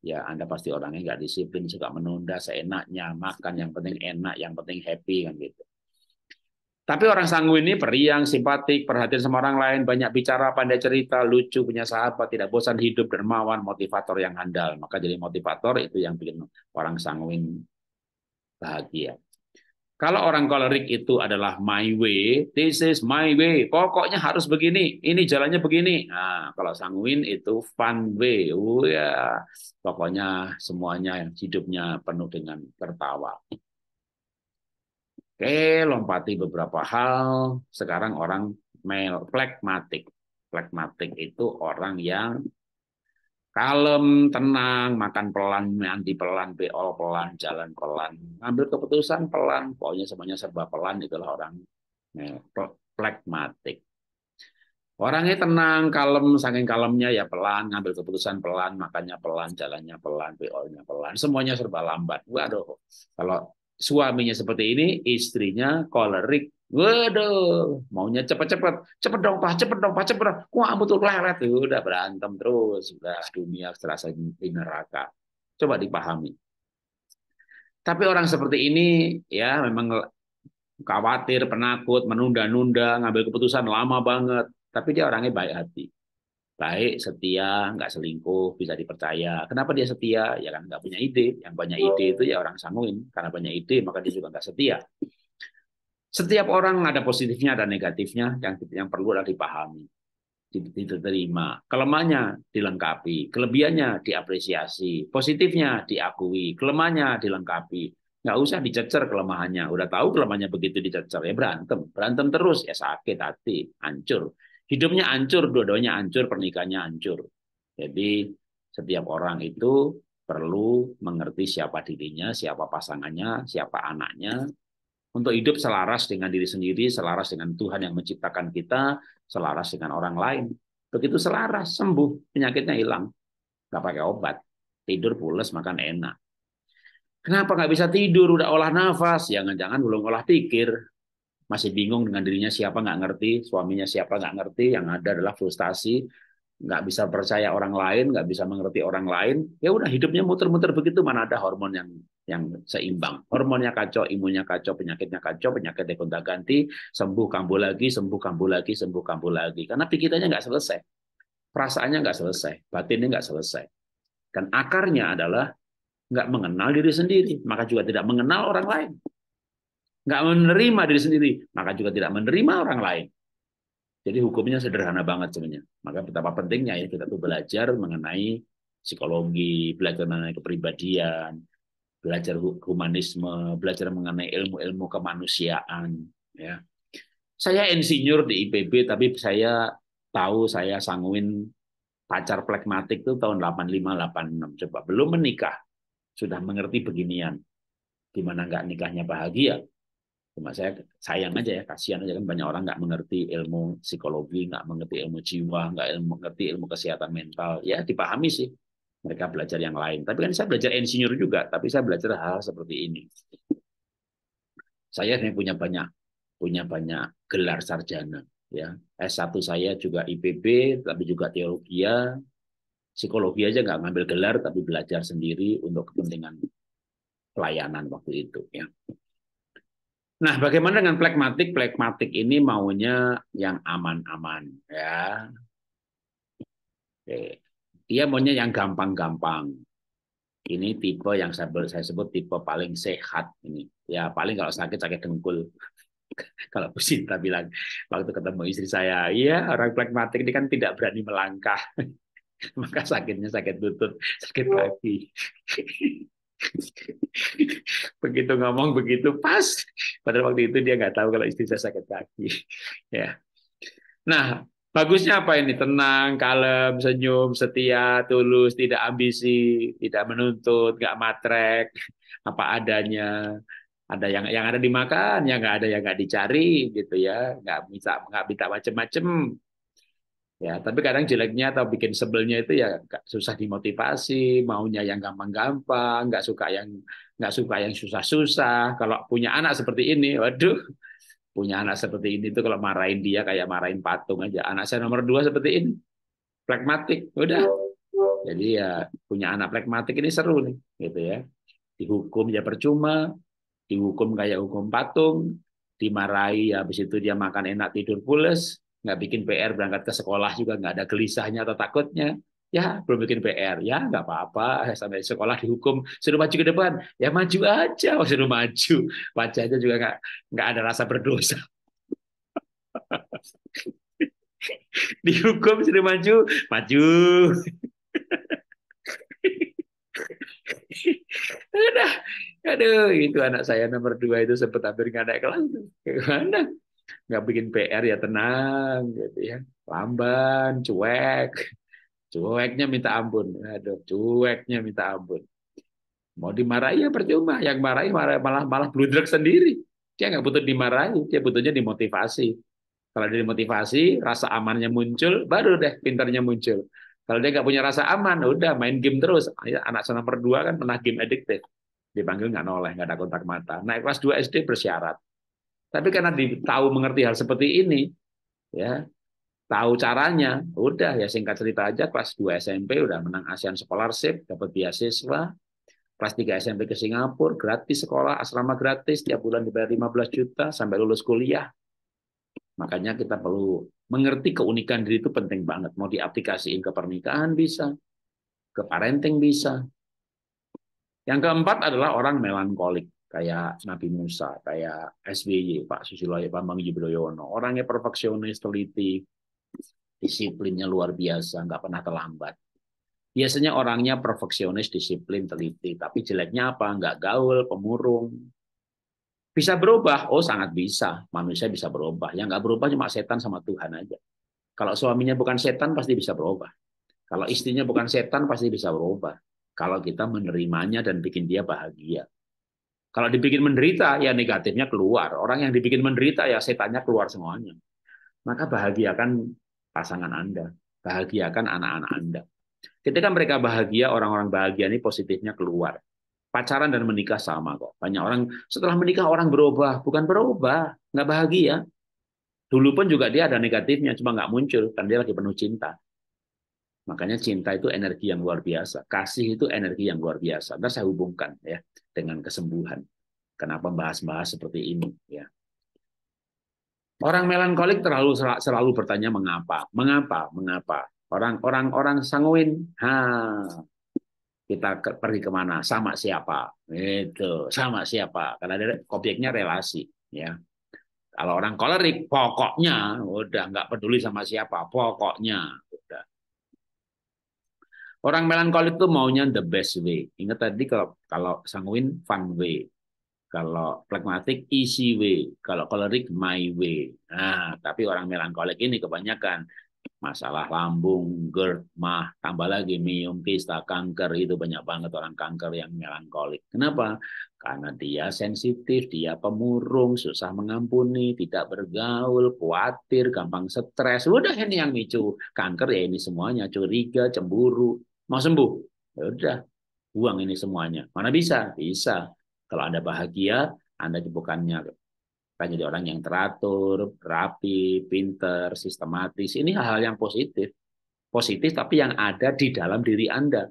Ya Anda pasti orangnya nggak disiplin, suka menunda seenaknya, makan yang penting enak, yang penting happy kan gitu. Tapi orang sanggup ini periang, simpatik, perhatian sama orang lain, banyak bicara, pandai cerita, lucu, punya sahabat, tidak bosan hidup, dermawan, motivator yang handal. Maka jadi motivator itu yang bikin orang sanguin bahagia. Kalau orang kolerik itu adalah my way, this is my way, pokoknya harus begini, ini jalannya begini. Nah, kalau sanguin itu fun way, oh ya, pokoknya semuanya hidupnya penuh dengan tertawa. Oke, lompati beberapa hal. Sekarang orang mel, plekmatik. Plekmatik itu orang yang kalem, tenang, makan pelan, nanti pelan, beol pelan, jalan pelan, ambil keputusan pelan, pokoknya semuanya serba pelan itulah orang ya, pragmatik. Orangnya tenang, kalem, saking kalemnya ya pelan, ngambil keputusan pelan, makannya pelan, jalannya pelan, beolnya pelan, semuanya serba lambat. Waduh, kalau suaminya seperti ini, istrinya kolerik, Waduh, maunya cepat-cepat. Cepat dong pak, Cepat dong pak, Cepat. dong. Wah, betul lelet, udah berantem terus, udah dunia terasa di neraka. Coba dipahami. Tapi orang seperti ini ya memang khawatir, penakut, menunda-nunda, ngambil keputusan lama banget. Tapi dia orangnya baik hati. Baik, setia, nggak selingkuh, bisa dipercaya. Kenapa dia setia? Ya kan nggak punya ide. Yang banyak ide itu ya orang sanguin. Karena banyak ide, maka dia juga nggak setia. Setiap orang ada positifnya dan negatifnya yang yang perlu adalah dipahami, diterima. Kelemahannya dilengkapi, kelebihannya diapresiasi, positifnya diakui, kelemahannya dilengkapi. Nggak usah dicecer kelemahannya. Udah tahu kelemahannya begitu dicecer ya berantem, berantem terus ya sakit hati, hancur. Hidupnya hancur, dua-duanya hancur, pernikahannya hancur. Jadi setiap orang itu perlu mengerti siapa dirinya, siapa pasangannya, siapa anaknya, untuk hidup selaras dengan diri sendiri, selaras dengan Tuhan yang menciptakan kita, selaras dengan orang lain. Begitu selaras, sembuh, penyakitnya hilang. Nggak pakai obat. Tidur pulas, makan enak. Kenapa nggak bisa tidur? Udah olah nafas. Ya, jangan-jangan belum olah pikir. Masih bingung dengan dirinya siapa nggak ngerti, suaminya siapa nggak ngerti, yang ada adalah frustasi, nggak bisa percaya orang lain, nggak bisa mengerti orang lain, ya udah hidupnya muter-muter begitu, mana ada hormon yang yang seimbang. Hormonnya kacau, imunnya kacau, penyakitnya kacau, penyakit gonta ganti, sembuh kambuh lagi, sembuh kambuh lagi, sembuh kambuh lagi. Karena pikirannya nggak selesai, perasaannya nggak selesai, batinnya nggak selesai. Dan akarnya adalah nggak mengenal diri sendiri, maka juga tidak mengenal orang lain. Nggak menerima diri sendiri, maka juga tidak menerima orang lain. Jadi hukumnya sederhana banget sebenarnya. Maka betapa pentingnya ya kita tuh belajar mengenai psikologi, belajar mengenai kepribadian, belajar humanisme, belajar mengenai ilmu-ilmu kemanusiaan. Ya, saya insinyur di IPB, tapi saya tahu saya sanguin pacar plekmatik itu tahun 85-86. Coba belum menikah, sudah mengerti beginian. Gimana nggak nikahnya bahagia? cuma saya sayang aja ya kasihan aja kan banyak orang nggak mengerti ilmu psikologi nggak mengerti ilmu jiwa nggak ilmu mengerti ilmu kesehatan mental ya dipahami sih mereka belajar yang lain tapi kan saya belajar insinyur juga tapi saya belajar hal, -hal seperti ini saya punya banyak punya banyak gelar sarjana ya S1 saya juga IPB tapi juga teologi ya. psikologi aja nggak ngambil gelar tapi belajar sendiri untuk kepentingan pelayanan waktu itu ya Nah, bagaimana dengan plekmatik? Plekmatik ini maunya yang aman-aman, ya. Oke. Dia maunya yang gampang-gampang. Ini tipe yang saya, saya sebut tipe paling sehat ini. Ya, paling kalau sakit sakit dengkul. [LAUGHS] kalau Bu Sinta bilang waktu ketemu istri saya, iya orang plekmatik ini kan tidak berani melangkah. [LAUGHS] Maka sakitnya sakit lutut, sakit kaki. [LAUGHS] begitu ngomong begitu pas pada waktu itu dia nggak tahu kalau istri saya sakit kaki. [LAUGHS] ya. Nah, Bagusnya apa ini? Tenang, kalem, senyum, setia, tulus, tidak ambisi, tidak menuntut, nggak matrek, [LAUGHS] apa adanya. Ada yang yang ada dimakan, yang nggak ada yang nggak dicari, gitu ya. Nggak bisa nggak bisa macem-macem Ya, tapi kadang jeleknya atau bikin sebelnya itu ya gak susah dimotivasi, maunya yang gampang-gampang, nggak suka yang nggak suka yang susah-susah. Kalau punya anak seperti ini, waduh, punya anak seperti ini itu kalau marahin dia kayak marahin patung aja. Anak saya nomor dua seperti ini, pragmatik, udah. Jadi ya punya anak pragmatik ini seru nih, gitu ya. Dihukum ya percuma, dihukum kayak hukum patung, dimarahi, ya habis itu dia makan enak tidur pules, nggak bikin PR berangkat ke sekolah juga nggak ada gelisahnya atau takutnya ya belum bikin PR ya nggak apa-apa sampai sekolah dihukum suruh maju ke depan ya maju aja oh, suruh maju wajahnya juga nggak nggak ada rasa berdosa [LAUGHS] dihukum suruh maju maju Aduh, [LAUGHS] aduh, itu anak saya nomor dua itu sempat hampir nggak naik kelas. Gimana? nggak bikin PR ya tenang gitu ya lamban cuek cueknya minta ampun aduh cueknya minta ampun mau dimarahi ya percuma yang marahi marah, malah malah bludrek sendiri dia nggak butuh dimarahi dia butuhnya dimotivasi kalau dia dimotivasi rasa amannya muncul baru deh pintarnya muncul kalau dia nggak punya rasa aman, udah main game terus. Anak senang berdua kan pernah game addicted. Dipanggil nggak noleh, nggak ada kontak mata. Naik kelas 2 SD bersyarat. Tapi karena tahu mengerti hal seperti ini, ya tahu caranya, udah ya singkat cerita aja kelas 2 SMP udah menang ASEAN Scholarship, dapat beasiswa. Kelas 3 SMP ke Singapura, gratis sekolah, asrama gratis, tiap bulan dibayar 15 juta sampai lulus kuliah. Makanya kita perlu mengerti keunikan diri itu penting banget. Mau diaplikasiin ke pernikahan bisa, ke parenting bisa. Yang keempat adalah orang melankolik kayak Nabi Musa, kayak SBY, Pak Susilo Bambang Yudhoyono. Orangnya perfeksionis, teliti, disiplinnya luar biasa, nggak pernah terlambat. Biasanya orangnya perfeksionis, disiplin, teliti, tapi jeleknya apa? Nggak gaul, pemurung. Bisa berubah? Oh, sangat bisa. Manusia bisa berubah. Yang nggak berubah cuma setan sama Tuhan aja. Kalau suaminya bukan setan, pasti bisa berubah. Kalau istrinya bukan setan, pasti bisa berubah. Kalau kita menerimanya dan bikin dia bahagia kalau dibikin menderita, ya negatifnya keluar. Orang yang dibikin menderita, ya setannya keluar semuanya. Maka bahagiakan pasangan Anda. Bahagiakan anak-anak Anda. Ketika mereka bahagia, orang-orang bahagia ini positifnya keluar. Pacaran dan menikah sama kok. Banyak orang setelah menikah orang berubah, bukan berubah, nggak bahagia. Dulu pun juga dia ada negatifnya, cuma nggak muncul karena dia lagi penuh cinta. Makanya cinta itu energi yang luar biasa, kasih itu energi yang luar biasa. Nanti saya hubungkan ya dengan kesembuhan. Kenapa bahas-bahas seperti ini? Ya. Orang melankolik terlalu selalu bertanya mengapa, mengapa, mengapa. Orang-orang orang sanguin, ha, kita ke, pergi kemana, sama siapa, itu, sama siapa. Karena ada objeknya relasi, ya. Kalau orang kolerik, pokoknya udah nggak peduli sama siapa, pokoknya Orang melankolik itu maunya the best way. Ingat tadi kalau kalau sanguin fun way, kalau pragmatik easy way, kalau kolerik my way. Nah, tapi orang melankolik ini kebanyakan masalah lambung, GERD, mah, tambah lagi miom kista, kanker itu banyak banget orang kanker yang melankolik. Kenapa? Karena dia sensitif, dia pemurung, susah mengampuni, tidak bergaul, khawatir, gampang stres. Udah ini yang micu kanker ya ini semuanya, curiga, cemburu, mau sembuh ya udah buang ini semuanya mana bisa bisa kalau anda bahagia anda bukannya kan jadi orang yang teratur rapi pinter sistematis ini hal-hal yang positif positif tapi yang ada di dalam diri anda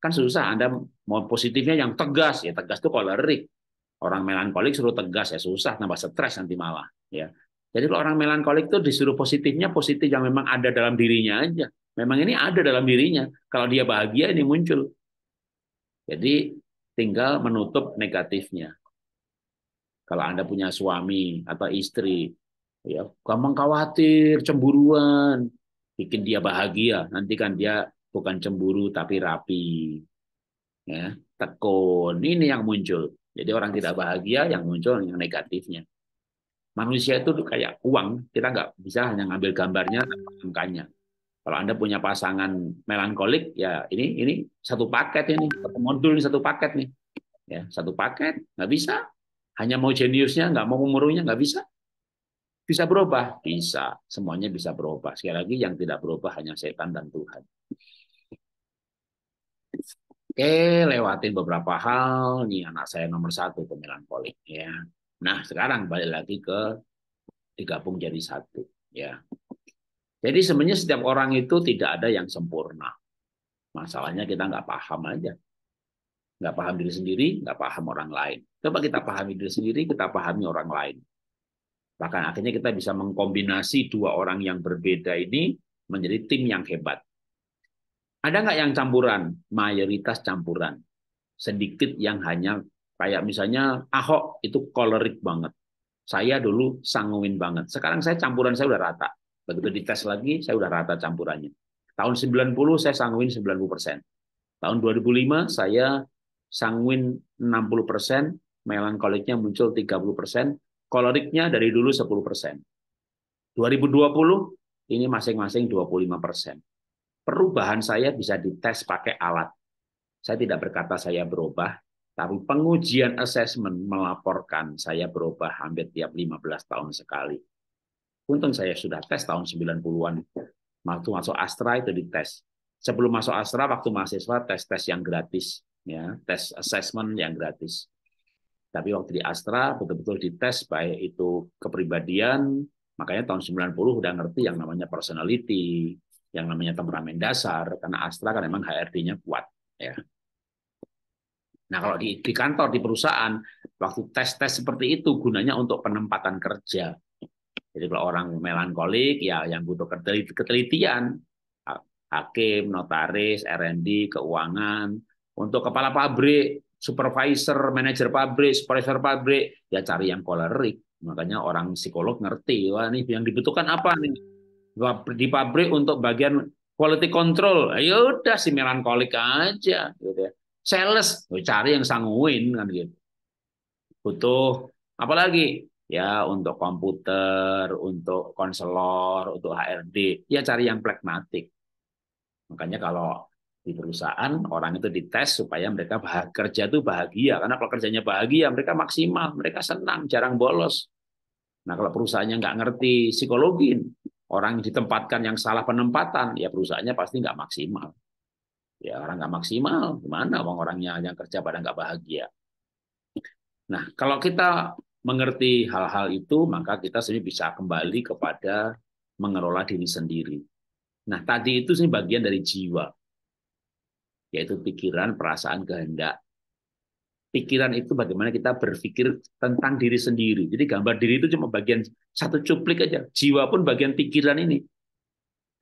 kan susah anda mau positifnya yang tegas ya tegas itu kolerik orang melankolik suruh tegas ya susah nambah stres nanti malah ya jadi kalau orang melankolik itu disuruh positifnya positif yang memang ada dalam dirinya aja Memang ini ada dalam dirinya. Kalau dia bahagia ini muncul. Jadi tinggal menutup negatifnya. Kalau Anda punya suami atau istri, ya, gampang khawatir, cemburuan, bikin dia bahagia. Nanti kan dia bukan cemburu tapi rapi. Ya, tekun. Ini yang muncul. Jadi orang tidak bahagia yang muncul yang negatifnya. Manusia itu kayak uang, kita nggak bisa hanya ngambil gambarnya angkanya. Kalau Anda punya pasangan melankolik, ya ini ini satu paket ini, satu modul ini satu paket nih. Ya, satu paket, nggak bisa. Hanya mau jeniusnya, nggak mau umurnya, nggak bisa. Bisa berubah? Bisa. Semuanya bisa berubah. Sekali lagi, yang tidak berubah hanya setan dan Tuhan. Oke, lewatin beberapa hal. ini anak saya nomor satu, pemelankolik. Ya. Nah, sekarang balik lagi ke digabung jadi satu. Ya, jadi sebenarnya setiap orang itu tidak ada yang sempurna. Masalahnya kita nggak paham aja. Nggak paham diri sendiri, nggak paham orang lain. Coba kita pahami diri sendiri, kita pahami orang lain. Bahkan akhirnya kita bisa mengkombinasi dua orang yang berbeda ini menjadi tim yang hebat. Ada nggak yang campuran? Mayoritas campuran. Sedikit yang hanya kayak misalnya Ahok itu kolerik banget. Saya dulu sanguin banget. Sekarang saya campuran saya udah rata. Begitu dites lagi, saya udah rata campurannya. Tahun 90 saya sanguin 90 persen. Tahun 2005 saya sanguin 60 persen, melankoliknya muncul 30 persen, koloriknya dari dulu 10 persen. 2020 ini masing-masing 25 persen. Perubahan saya bisa dites pakai alat. Saya tidak berkata saya berubah, tapi pengujian assessment melaporkan saya berubah hampir tiap 15 tahun sekali. Untung saya sudah tes tahun 90-an. Waktu masuk Astra itu dites. Sebelum masuk Astra, waktu mahasiswa tes-tes yang gratis. ya Tes assessment yang gratis. Tapi waktu di Astra betul-betul dites baik itu kepribadian, makanya tahun 90 udah ngerti yang namanya personality, yang namanya temperamen dasar, karena Astra kan memang HRD-nya kuat. ya Nah, kalau di, di kantor, di perusahaan, waktu tes-tes seperti itu gunanya untuk penempatan kerja. Jadi kalau orang melankolik ya yang butuh ketelitian, hakim, notaris, R&D, keuangan, untuk kepala pabrik, supervisor, manajer pabrik, supervisor pabrik, ya cari yang kolerik. Makanya orang psikolog ngerti, wah ini yang dibutuhkan apa nih di pabrik untuk bagian quality control. Ya udah si melankolik aja gitu ya. Sales, oh, cari yang sanguin kan gitu. Butuh apalagi ya untuk komputer, untuk konselor, untuk HRD, ya cari yang pragmatik. Makanya kalau di perusahaan orang itu dites supaya mereka kerja itu bahagia karena kalau kerjanya bahagia mereka maksimal mereka senang jarang bolos nah kalau perusahaannya nggak ngerti psikologi orang ditempatkan yang salah penempatan ya perusahaannya pasti nggak maksimal ya orang nggak maksimal gimana orang orangnya yang kerja pada nggak bahagia nah kalau kita mengerti hal-hal itu, maka kita sebenarnya bisa kembali kepada mengelola diri sendiri. Nah, tadi itu sebenarnya bagian dari jiwa, yaitu pikiran, perasaan, kehendak. Pikiran itu bagaimana kita berpikir tentang diri sendiri. Jadi gambar diri itu cuma bagian satu cuplik aja. Jiwa pun bagian pikiran ini.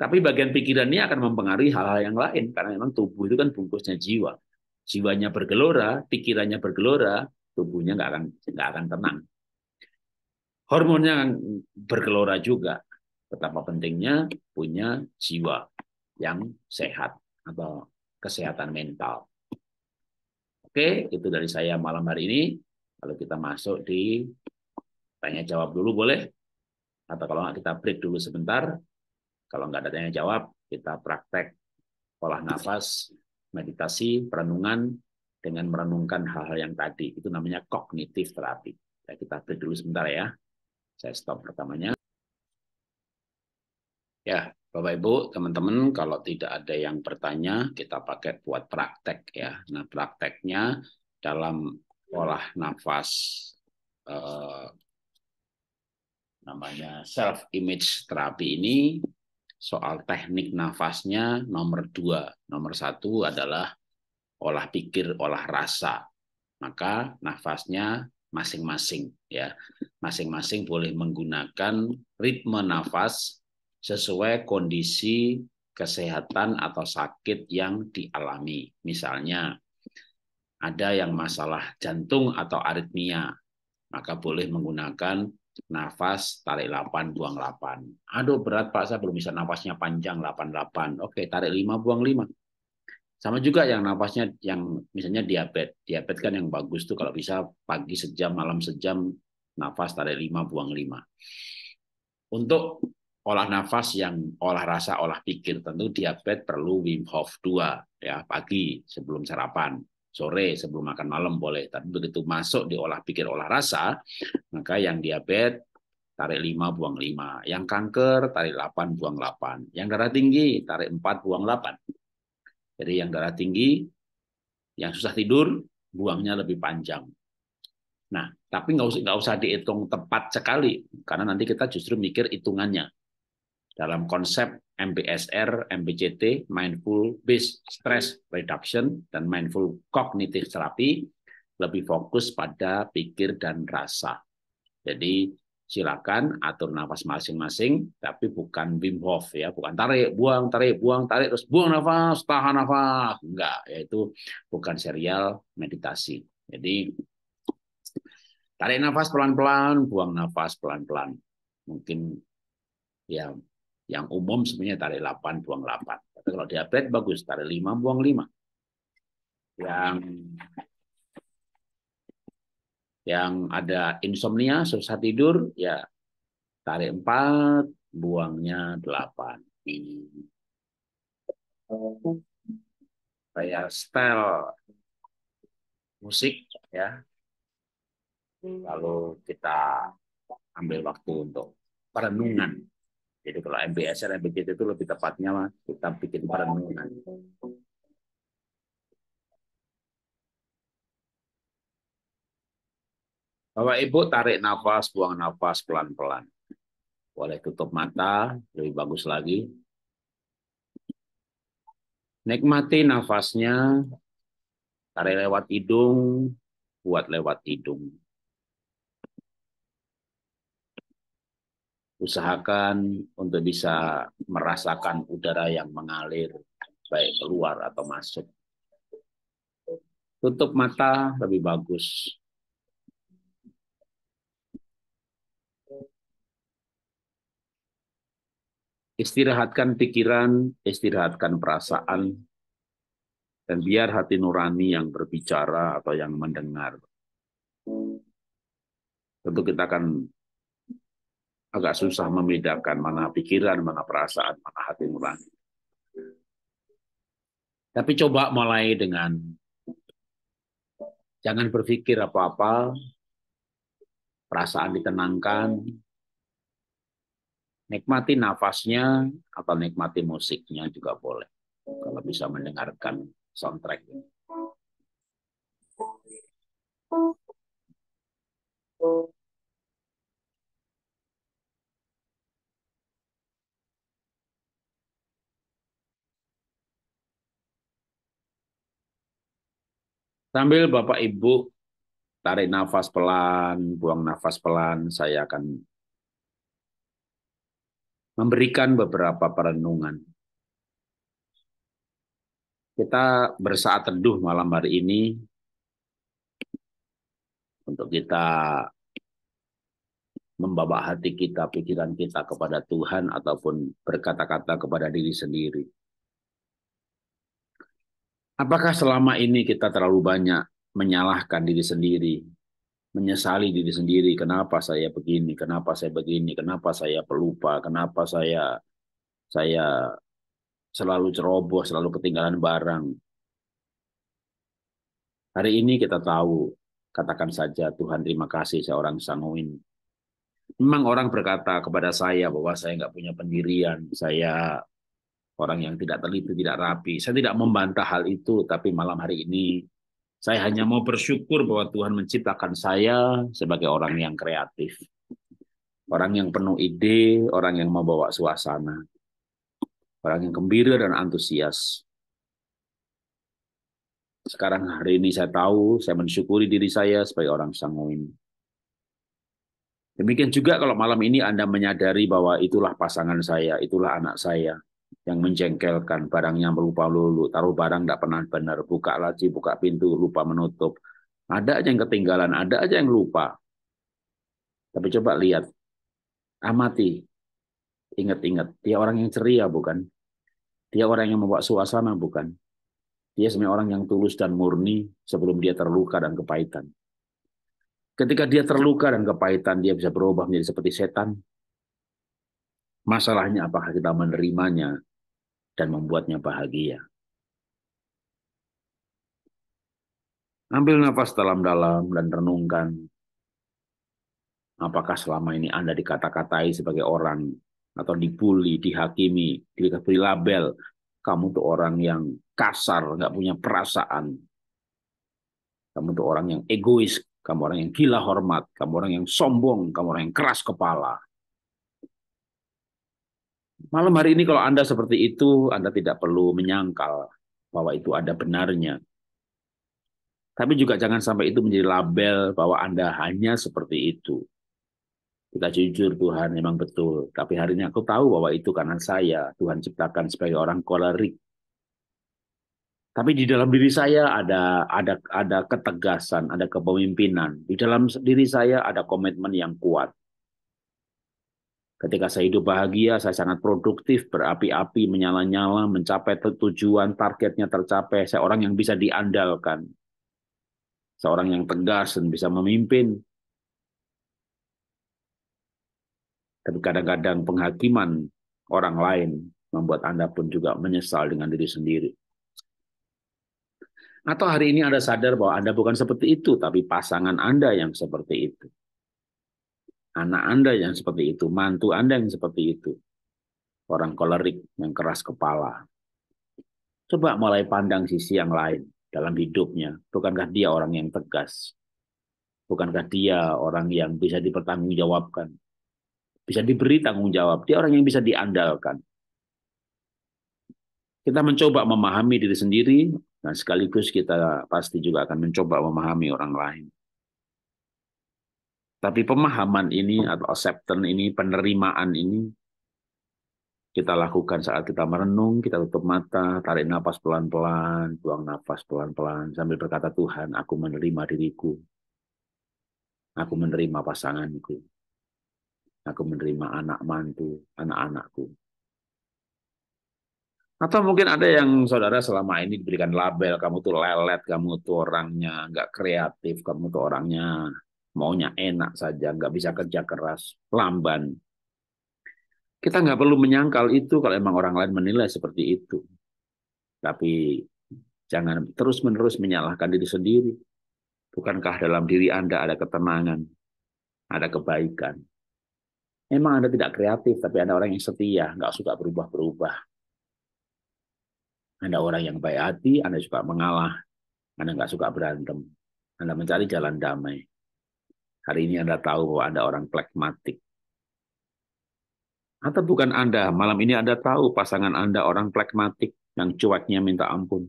Tapi bagian pikiran ini akan mempengaruhi hal-hal yang lain. Karena memang tubuh itu kan bungkusnya jiwa. Jiwanya bergelora, pikirannya bergelora, tubuhnya nggak akan nggak akan tenang. Hormonnya akan bergelora juga. Betapa pentingnya punya jiwa yang sehat atau kesehatan mental. Oke, itu dari saya malam hari ini. Kalau kita masuk di tanya jawab dulu boleh? Atau kalau nggak kita break dulu sebentar. Kalau nggak ada tanya jawab, kita praktek olah nafas, meditasi, perenungan, dengan merenungkan hal-hal yang tadi. Itu namanya kognitif terapi. saya nah, kita break dulu sebentar ya. Saya stop pertamanya. Ya, Bapak Ibu, teman-teman, kalau tidak ada yang bertanya, kita pakai buat praktek ya. Nah, prakteknya dalam olah nafas eh, namanya self image terapi ini soal teknik nafasnya nomor dua. Nomor satu adalah olah pikir, olah rasa. Maka nafasnya masing-masing ya. Masing-masing boleh menggunakan ritme nafas sesuai kondisi kesehatan atau sakit yang dialami. Misalnya ada yang masalah jantung atau aritmia, maka boleh menggunakan nafas tarik 8 buang 8. Aduh berat Pak, saya belum bisa nafasnya panjang 88. Oke, tarik 5 buang 5. Sama juga yang nafasnya yang misalnya diabetes. Diabetes kan yang bagus tuh kalau bisa pagi sejam, malam sejam, nafas tarik lima, buang lima. Untuk olah nafas yang olah rasa, olah pikir, tentu diabetes perlu Wim Hof 2 ya, pagi sebelum sarapan, sore sebelum makan malam boleh. Tapi begitu masuk di olah pikir, olah rasa, maka yang diabetes tarik lima buang lima, Yang kanker tarik delapan buang delapan, Yang darah tinggi tarik empat buang delapan. Jadi yang darah tinggi, yang susah tidur, buangnya lebih panjang. Nah, tapi nggak usah, usah dihitung tepat sekali, karena nanti kita justru mikir hitungannya. Dalam konsep MBSR, MBCT, Mindful Based Stress Reduction, dan Mindful Cognitive Therapy, lebih fokus pada pikir dan rasa. Jadi silakan atur nafas masing-masing, tapi bukan Wim Hof ya, bukan tarik, buang, tarik, buang, tarik, terus buang nafas, tahan nafas, enggak, yaitu bukan serial meditasi. Jadi tarik nafas pelan-pelan, buang nafas pelan-pelan. Mungkin ya yang umum sebenarnya tarik 8, buang 8. Tapi kalau diabetes bagus, tarik 5, buang 5. Yang yang ada insomnia susah tidur ya tarik empat buangnya delapan kayak style musik ya lalu kita ambil waktu untuk perenungan jadi kalau MBSR MBGT itu lebih tepatnya kita bikin perenungan Bapak Ibu tarik nafas, buang nafas pelan-pelan. Boleh tutup mata, lebih bagus lagi. Nikmati nafasnya, tarik lewat hidung, buat lewat hidung. Usahakan untuk bisa merasakan udara yang mengalir, baik keluar atau masuk. Tutup mata lebih bagus Istirahatkan pikiran, istirahatkan perasaan, dan biar hati nurani yang berbicara atau yang mendengar. Tentu kita akan agak susah membedakan mana pikiran, mana perasaan, mana hati nurani. Tapi coba mulai dengan jangan berpikir apa-apa, perasaan ditenangkan, nikmati nafasnya atau nikmati musiknya juga boleh kalau bisa mendengarkan soundtrack ini. Sambil Bapak Ibu tarik nafas pelan, buang nafas pelan, saya akan memberikan beberapa perenungan. Kita bersaat teduh malam hari ini untuk kita membawa hati kita, pikiran kita kepada Tuhan ataupun berkata-kata kepada diri sendiri. Apakah selama ini kita terlalu banyak menyalahkan diri sendiri, menyesali diri sendiri, kenapa saya begini, kenapa saya begini, kenapa saya pelupa, kenapa saya saya selalu ceroboh, selalu ketinggalan barang. Hari ini kita tahu, katakan saja Tuhan terima kasih seorang sanguin. Memang orang berkata kepada saya bahwa saya nggak punya pendirian, saya orang yang tidak teliti, tidak rapi. Saya tidak membantah hal itu, tapi malam hari ini saya hanya mau bersyukur bahwa Tuhan menciptakan saya sebagai orang yang kreatif. Orang yang penuh ide, orang yang membawa suasana. Orang yang gembira dan antusias. Sekarang hari ini saya tahu, saya mensyukuri diri saya sebagai orang sanguin. Demikian juga kalau malam ini Anda menyadari bahwa itulah pasangan saya, itulah anak saya, yang menjengkelkan, barangnya lupa lulu, taruh barang tidak pernah benar, buka laci, buka pintu, lupa menutup. Ada aja yang ketinggalan, ada aja yang lupa. Tapi coba lihat, amati, ingat-ingat, dia orang yang ceria bukan? Dia orang yang membuat suasana bukan? Dia sebenarnya orang yang tulus dan murni sebelum dia terluka dan kepahitan. Ketika dia terluka dan kepahitan, dia bisa berubah menjadi seperti setan. Masalahnya apakah kita menerimanya dan membuatnya bahagia. Ambil nafas dalam-dalam dan renungkan. Apakah selama ini Anda dikata-katai sebagai orang atau dibully, dihakimi, diberi label, kamu tuh orang yang kasar, nggak punya perasaan. Kamu tuh orang yang egois, kamu orang yang gila hormat, kamu orang yang sombong, kamu orang yang keras kepala. Malam hari ini kalau Anda seperti itu, Anda tidak perlu menyangkal bahwa itu ada benarnya. Tapi juga jangan sampai itu menjadi label bahwa Anda hanya seperti itu. Kita jujur Tuhan memang betul, tapi hari ini aku tahu bahwa itu karena saya. Tuhan ciptakan sebagai orang kolerik. Tapi di dalam diri saya ada ada ada ketegasan, ada kepemimpinan. Di dalam diri saya ada komitmen yang kuat. Ketika saya hidup bahagia, saya sangat produktif, berapi-api, menyala-nyala, mencapai tujuan, targetnya tercapai. Saya orang yang bisa diandalkan. Seorang yang tegas dan bisa memimpin. Tapi kadang-kadang penghakiman orang lain membuat Anda pun juga menyesal dengan diri sendiri. Atau hari ini Anda sadar bahwa Anda bukan seperti itu, tapi pasangan Anda yang seperti itu anak Anda yang seperti itu, mantu Anda yang seperti itu. Orang kolerik yang keras kepala. Coba mulai pandang sisi yang lain dalam hidupnya. Bukankah dia orang yang tegas? Bukankah dia orang yang bisa dipertanggungjawabkan? Bisa diberi tanggung jawab. Dia orang yang bisa diandalkan. Kita mencoba memahami diri sendiri, dan sekaligus kita pasti juga akan mencoba memahami orang lain. Tapi pemahaman ini atau acceptance ini, penerimaan ini, kita lakukan saat kita merenung, kita tutup mata, tarik nafas pelan-pelan, buang nafas pelan-pelan, sambil berkata, Tuhan, aku menerima diriku. Aku menerima pasanganku. Aku menerima anak mantu, anak-anakku. Atau mungkin ada yang saudara selama ini diberikan label, kamu tuh lelet, kamu tuh orangnya nggak kreatif, kamu tuh orangnya maunya enak saja, nggak bisa kerja keras, lamban. Kita nggak perlu menyangkal itu kalau emang orang lain menilai seperti itu. Tapi jangan terus-menerus menyalahkan diri sendiri. Bukankah dalam diri Anda ada ketenangan, ada kebaikan? Emang Anda tidak kreatif, tapi Anda orang yang setia, nggak suka berubah-berubah. Anda orang yang baik hati, Anda suka mengalah, Anda nggak suka berantem, Anda mencari jalan damai. Hari ini Anda tahu bahwa Anda orang plekmatik. Atau bukan Anda, malam ini Anda tahu pasangan Anda orang plekmatik yang cueknya minta ampun.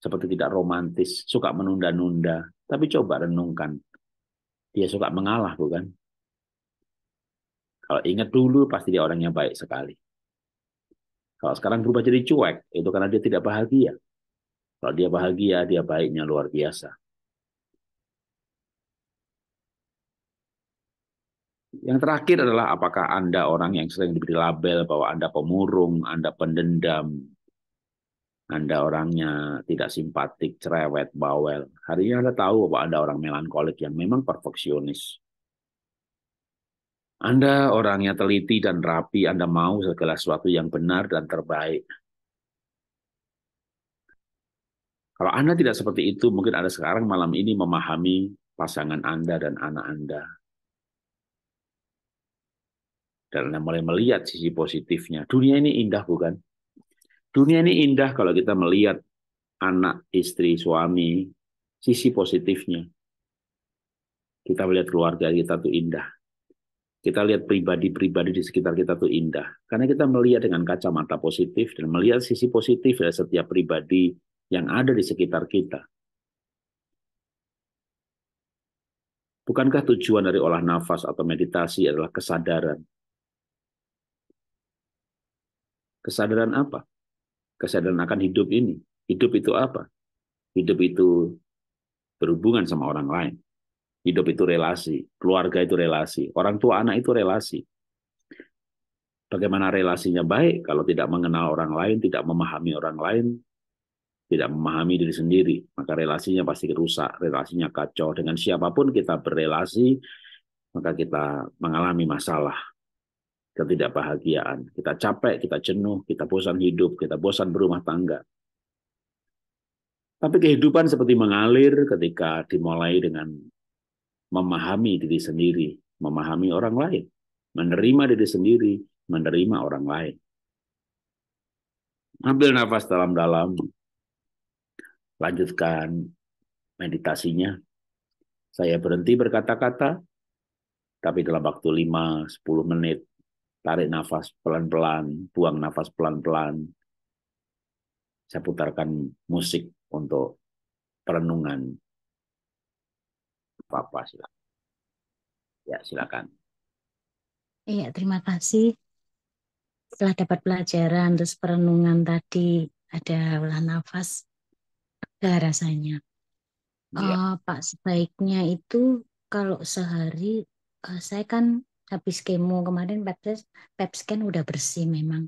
Seperti tidak romantis, suka menunda-nunda. Tapi coba renungkan. Dia suka mengalah, bukan? Kalau ingat dulu, pasti dia orangnya baik sekali. Kalau sekarang berubah jadi cuek, itu karena dia tidak bahagia. Kalau dia bahagia, dia baiknya luar biasa. Yang terakhir adalah apakah Anda orang yang sering diberi label bahwa Anda pemurung, Anda pendendam, Anda orangnya tidak simpatik, cerewet, bawel. Hari ini Anda tahu bahwa Anda orang melankolik yang memang perfeksionis. Anda orangnya teliti dan rapi, Anda mau segala sesuatu yang benar dan terbaik. Kalau Anda tidak seperti itu, mungkin Anda sekarang malam ini memahami pasangan Anda dan anak Anda dan Anda mulai melihat sisi positifnya. Dunia ini indah bukan? Dunia ini indah kalau kita melihat anak, istri, suami, sisi positifnya. Kita melihat keluarga kita tuh indah. Kita lihat pribadi-pribadi di sekitar kita tuh indah. Karena kita melihat dengan kacamata positif dan melihat sisi positif dari setiap pribadi yang ada di sekitar kita. Bukankah tujuan dari olah nafas atau meditasi adalah kesadaran Kesadaran apa? Kesadaran akan hidup ini. Hidup itu apa? Hidup itu berhubungan sama orang lain. Hidup itu relasi, keluarga itu relasi, orang tua anak itu relasi. Bagaimana relasinya baik kalau tidak mengenal orang lain, tidak memahami orang lain, tidak memahami diri sendiri, maka relasinya pasti rusak, relasinya kacau. Dengan siapapun kita berrelasi, maka kita mengalami masalah ketidakbahagiaan. Kita capek, kita jenuh, kita bosan hidup, kita bosan berumah tangga. Tapi kehidupan seperti mengalir ketika dimulai dengan memahami diri sendiri, memahami orang lain, menerima diri sendiri, menerima orang lain. Ambil nafas dalam-dalam, lanjutkan meditasinya. Saya berhenti berkata-kata, tapi dalam waktu 5-10 menit Tarik nafas pelan-pelan, buang nafas pelan-pelan. Saya putarkan musik untuk perenungan. Apa-apa silakan. Ya, silakan. Iya, terima kasih. Setelah dapat pelajaran, terus perenungan tadi, ada olah nafas, ada rasanya. Ya. Uh, Pak, sebaiknya itu kalau sehari, uh, saya kan habis kemo kemarin pep, pap scan udah bersih memang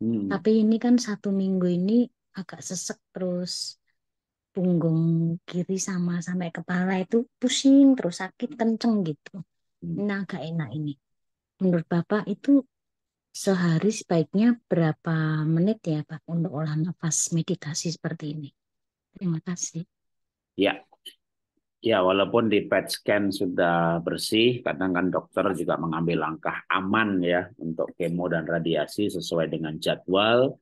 hmm. tapi ini kan satu minggu ini agak sesek terus punggung kiri sama sampai kepala itu pusing terus sakit kenceng gitu nah agak enak ini menurut bapak itu sehari sebaiknya berapa menit ya Pak untuk olah nafas meditasi seperti ini? Terima kasih. Ya, Ya, walaupun di PET scan sudah bersih, kadang kan dokter juga mengambil langkah aman ya untuk kemo dan radiasi sesuai dengan jadwal.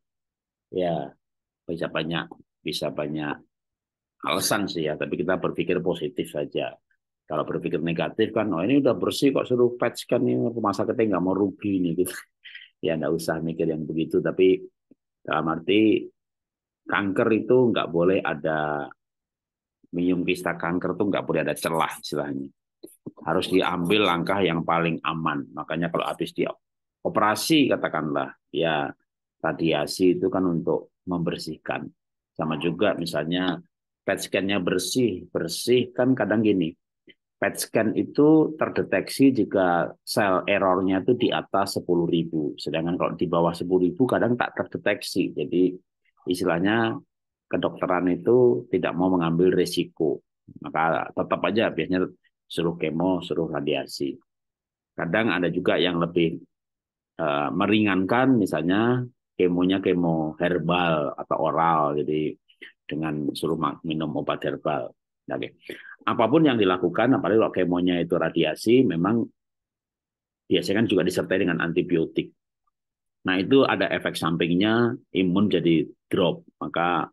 Ya, bisa banyak bisa banyak alasan sih ya, tapi kita berpikir positif saja. Kalau berpikir negatif kan, oh ini udah bersih kok suruh PET scan ini rumah sakitnya nggak mau rugi nih [LAUGHS] gitu. Ya nggak usah mikir yang begitu, tapi dalam arti kanker itu nggak boleh ada minum kista kanker tuh nggak boleh ada celah istilahnya. Harus diambil langkah yang paling aman. Makanya kalau habis dia operasi katakanlah ya radiasi itu kan untuk membersihkan. Sama juga misalnya PET scan-nya bersih, bersih kan kadang gini. PET scan itu terdeteksi jika sel errornya itu di atas 10.000. Sedangkan kalau di bawah 10.000 kadang tak terdeteksi. Jadi istilahnya kedokteran itu tidak mau mengambil resiko. Maka tetap aja biasanya suruh kemo, suruh radiasi. Kadang ada juga yang lebih uh, meringankan misalnya kemonya kemo herbal atau oral jadi dengan suruh minum obat herbal. Nah, oke. Apapun yang dilakukan apalagi kalau kemonya itu radiasi memang biasanya kan juga disertai dengan antibiotik. Nah, itu ada efek sampingnya imun jadi drop, maka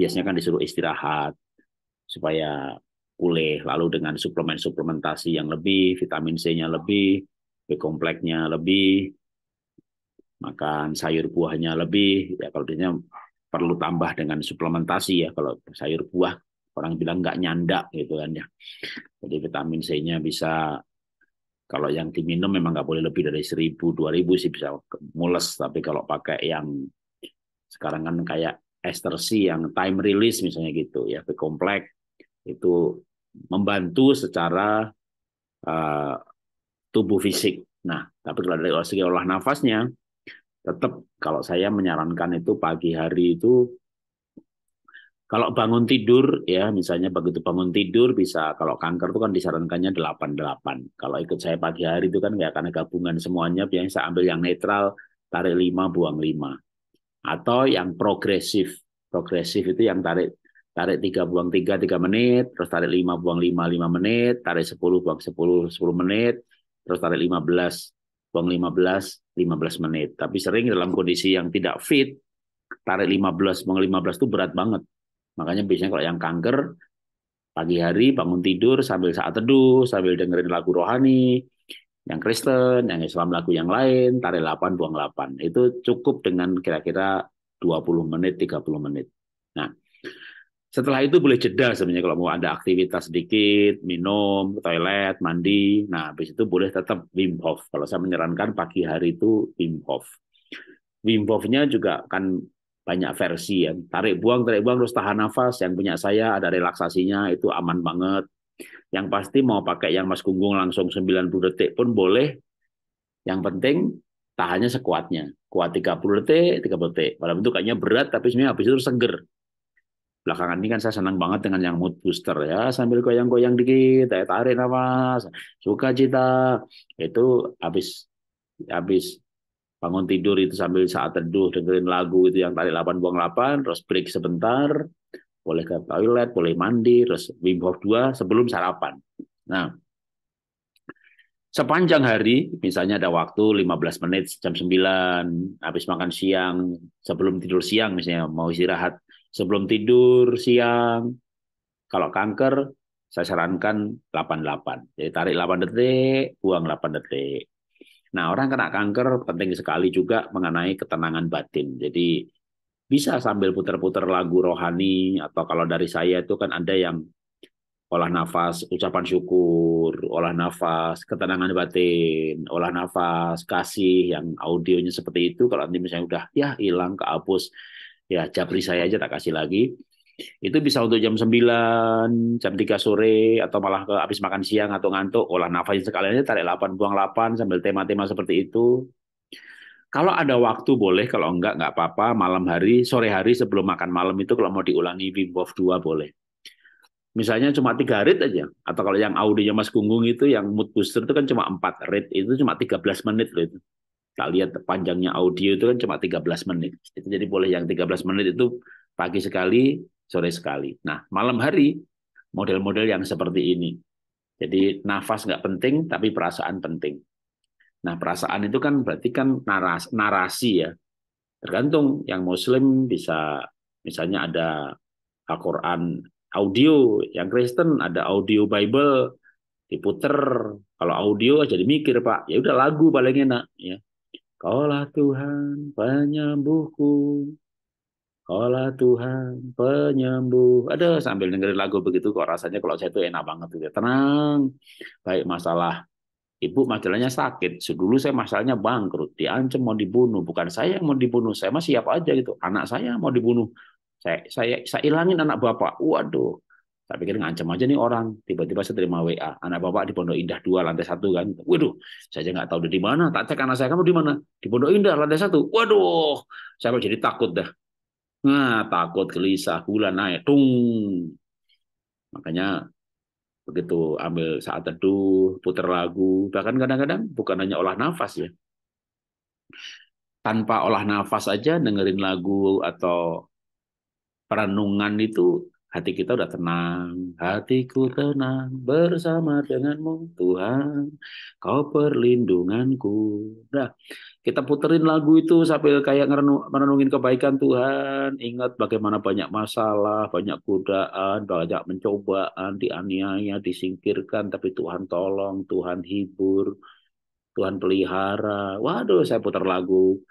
biasanya kan disuruh istirahat supaya pulih lalu dengan suplemen suplementasi yang lebih vitamin C-nya lebih B kompleksnya lebih makan sayur buahnya lebih ya kalau dia perlu tambah dengan suplementasi ya kalau sayur buah orang bilang nggak nyandak gitu kan ya jadi vitamin C-nya bisa kalau yang diminum memang nggak boleh lebih dari 1000 2000 sih bisa mules tapi kalau pakai yang sekarang kan kayak ester C yang time release misalnya gitu ya ke komplek itu membantu secara uh, tubuh fisik. Nah, tapi kalau dari segi olah nafasnya tetap kalau saya menyarankan itu pagi hari itu kalau bangun tidur ya misalnya begitu bangun tidur bisa kalau kanker itu kan disarankannya 88. Kalau ikut saya pagi hari itu kan nggak akan gabungan semuanya, biasanya saya ambil yang netral tarik 5 buang 5 atau yang progresif. Progresif itu yang tarik tarik 3 buang tiga tiga menit, terus tarik lima buang lima lima menit, tarik sepuluh buang sepuluh sepuluh menit, terus tarik lima belas buang lima belas lima belas menit. Tapi sering dalam kondisi yang tidak fit, tarik lima belas buang lima belas itu berat banget. Makanya biasanya kalau yang kanker pagi hari bangun tidur sambil saat teduh, sambil dengerin lagu rohani, yang Kristen, yang Islam lagu yang lain, tarik 8, buang 8. Itu cukup dengan kira-kira 20 menit, 30 menit. Nah, setelah itu boleh jeda sebenarnya kalau mau ada aktivitas sedikit, minum, toilet, mandi. Nah, habis itu boleh tetap Wim Hof. Kalau saya menyarankan pagi hari itu Wim Hof. Wim Hof-nya juga kan banyak versi ya. Tarik buang, tarik buang, terus tahan nafas. Yang punya saya ada relaksasinya, itu aman banget. Yang pasti mau pakai yang Mas Gunggung langsung 90 detik pun boleh. Yang penting tahannya sekuatnya. Kuat 30 detik, 30 detik. Padahal itu kayaknya berat, tapi sebenarnya habis itu seger. Belakangan ini kan saya senang banget dengan yang mood booster ya. Sambil goyang-goyang dikit, saya tarik nafas, suka cita. Itu habis habis bangun tidur itu sambil saat teduh dengerin lagu itu yang tarik 8 buang 8 terus break sebentar boleh ke toilet, boleh mandi, terus Wim Hof 2 sebelum sarapan. Nah, sepanjang hari, misalnya ada waktu 15 menit jam 9, habis makan siang, sebelum tidur siang misalnya, mau istirahat sebelum tidur siang. Kalau kanker, saya sarankan 88. Jadi tarik 8 detik, buang 8 detik. Nah, orang kena kanker penting sekali juga mengenai ketenangan batin. Jadi bisa sambil putar-putar lagu rohani atau kalau dari saya itu kan ada yang olah nafas ucapan syukur, olah nafas ketenangan batin, olah nafas kasih yang audionya seperti itu kalau nanti misalnya udah ya hilang kehapus ya japri saya aja tak kasih lagi. Itu bisa untuk jam 9, jam 3 sore atau malah ke habis makan siang atau ngantuk olah nafas sekalian aja tarik 8 buang 8 sambil tema-tema seperti itu kalau ada waktu boleh, kalau enggak enggak apa-apa. Malam hari, sore hari sebelum makan malam itu kalau mau diulangi Wim Hof 2 boleh. Misalnya cuma tiga rit aja, atau kalau yang audionya Mas Gunggung itu yang mood booster itu kan cuma empat rit, itu cuma 13 menit loh itu. Kita lihat panjangnya audio itu kan cuma 13 menit. Itu jadi boleh yang 13 menit itu pagi sekali, sore sekali. Nah, malam hari model-model yang seperti ini. Jadi nafas nggak penting, tapi perasaan penting. Nah, perasaan itu kan berarti kan naras narasi ya. Tergantung yang muslim bisa misalnya ada Al-Qur'an audio, yang Kristen ada audio Bible diputer. Kalau audio aja mikir, Pak. Ya udah lagu paling enak ya. Kaulah Tuhan penyembuhku. Kaulah Tuhan penyembuh. Ada sambil dengerin lagu begitu kok rasanya kalau saya tuh enak banget gitu. Tenang. Baik masalah Ibu masalahnya sakit, dulu saya masalahnya bangkrut, diancam mau dibunuh, bukan saya yang mau dibunuh, saya masih siap aja gitu. Anak saya mau dibunuh. Saya saya saya ilangin anak bapak. Waduh. Saya pikir ngancam aja nih orang. Tiba-tiba saya terima WA, anak bapak di Pondok Indah dua lantai satu kan. Waduh, saya aja nggak tahu di mana, tak cek anak saya kamu di mana? Di Pondok Indah lantai satu. Waduh, saya jadi takut dah. Nah, takut gelisah, gula naik, tung. Makanya begitu ambil saat teduh, putar lagu, bahkan kadang-kadang bukan hanya olah nafas ya. Tanpa olah nafas aja dengerin lagu atau perenungan itu hati kita udah tenang. Hatiku tenang bersama denganmu Tuhan. Kau perlindunganku. Nah, kita puterin lagu itu sambil kayak merenungin kebaikan Tuhan. Ingat bagaimana banyak masalah, banyak godaan, banyak pencobaan, dianiaya, disingkirkan. Tapi Tuhan tolong, Tuhan hibur, Tuhan pelihara. Waduh, saya putar lagu.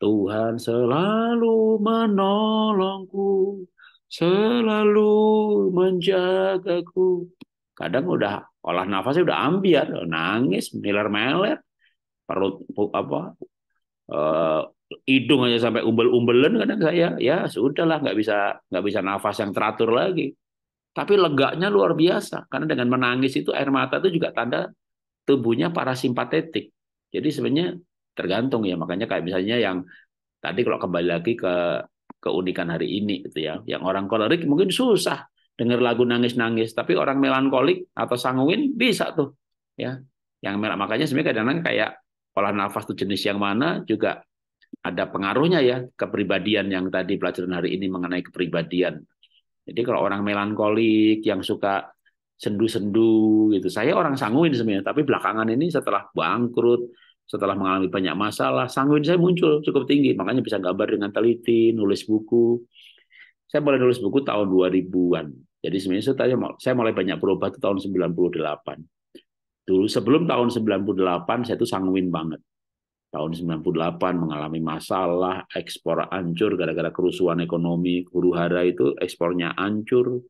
Tuhan selalu menolongku selalu menjagaku. Kadang udah olah nafasnya udah ambiar, nangis, meler-meler, perut apa uh, hidung aja sampai umbel-umbelan kadang saya. Ya sudahlah, nggak bisa nggak bisa nafas yang teratur lagi. Tapi leganya luar biasa karena dengan menangis itu air mata itu juga tanda tubuhnya parasimpatetik. Jadi sebenarnya tergantung ya makanya kayak misalnya yang tadi kalau kembali lagi ke keunikan hari ini gitu ya. Yang orang kolerik mungkin susah dengar lagu nangis-nangis, tapi orang melankolik atau sanguin bisa tuh ya. Yang makanya sebenarnya kadang-kadang kayak olah nafas tuh jenis yang mana juga ada pengaruhnya ya kepribadian yang tadi pelajaran hari ini mengenai kepribadian. Jadi kalau orang melankolik yang suka sendu-sendu gitu, saya orang sanguin sebenarnya, tapi belakangan ini setelah bangkrut, setelah mengalami banyak masalah, sanguin saya muncul cukup tinggi. Makanya bisa gambar dengan teliti, nulis buku. Saya mulai nulis buku tahun 2000-an. Jadi sebenarnya saya, mulai banyak berubah itu tahun 98. Dulu sebelum tahun 98 saya itu sanguin banget. Tahun 98 mengalami masalah, ekspor hancur gara-gara kerusuhan ekonomi, huru hara itu ekspornya hancur.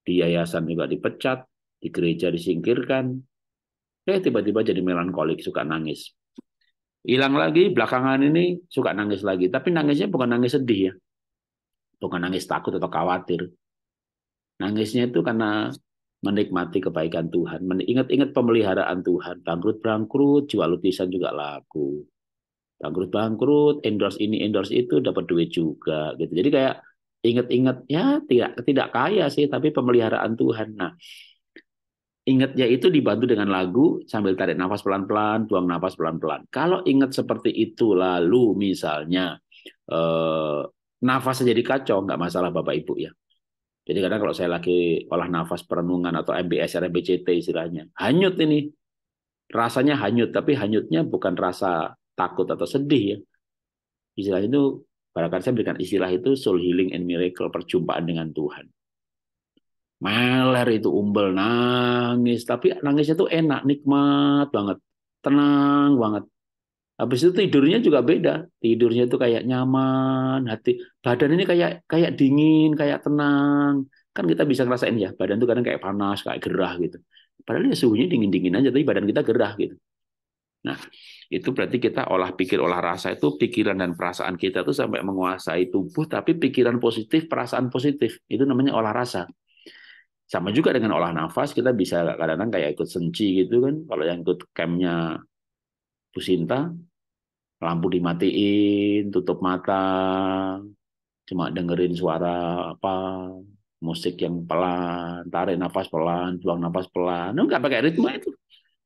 Di yayasan juga dipecat, di gereja disingkirkan, Eh tiba-tiba jadi melankolik, suka nangis. Hilang lagi, belakangan ini suka nangis lagi. Tapi nangisnya bukan nangis sedih ya. Bukan nangis takut atau khawatir. Nangisnya itu karena menikmati kebaikan Tuhan. Ingat-ingat pemeliharaan Tuhan. Bangkrut-bangkrut, jual lukisan juga laku. Bangkrut-bangkrut, endorse ini, endorse itu, dapat duit juga. gitu. Jadi kayak ingat-ingat, ya tidak, tidak kaya sih, tapi pemeliharaan Tuhan. Nah, Ingatnya itu dibantu dengan lagu sambil tarik nafas pelan-pelan, tuang nafas pelan-pelan. Kalau ingat seperti itu lalu misalnya eh, nafas jadi kacau, nggak masalah Bapak Ibu ya. Jadi kadang kalau saya lagi olah nafas perenungan atau MBS, RBCT istilahnya, hanyut ini. Rasanya hanyut, tapi hanyutnya bukan rasa takut atau sedih ya. Istilah itu, barangkali saya berikan istilah itu soul healing and miracle, perjumpaan dengan Tuhan meler itu umbel nangis tapi nangisnya tuh enak nikmat banget tenang banget habis itu tidurnya juga beda tidurnya tuh kayak nyaman hati badan ini kayak kayak dingin kayak tenang kan kita bisa ngerasain ya badan tuh kadang kayak panas kayak gerah gitu padahal ya suhunya dingin dingin aja tapi badan kita gerah gitu nah itu berarti kita olah pikir olah rasa itu pikiran dan perasaan kita tuh sampai menguasai tubuh tapi pikiran positif perasaan positif itu namanya olah rasa sama juga dengan olah nafas, kita bisa kadang-kadang kayak ikut senci gitu kan. Kalau yang ikut campnya Bu Sinta, lampu dimatiin, tutup mata, cuma dengerin suara apa, musik yang pelan, tarik nafas pelan, buang nafas pelan. Nggak pakai ritme itu.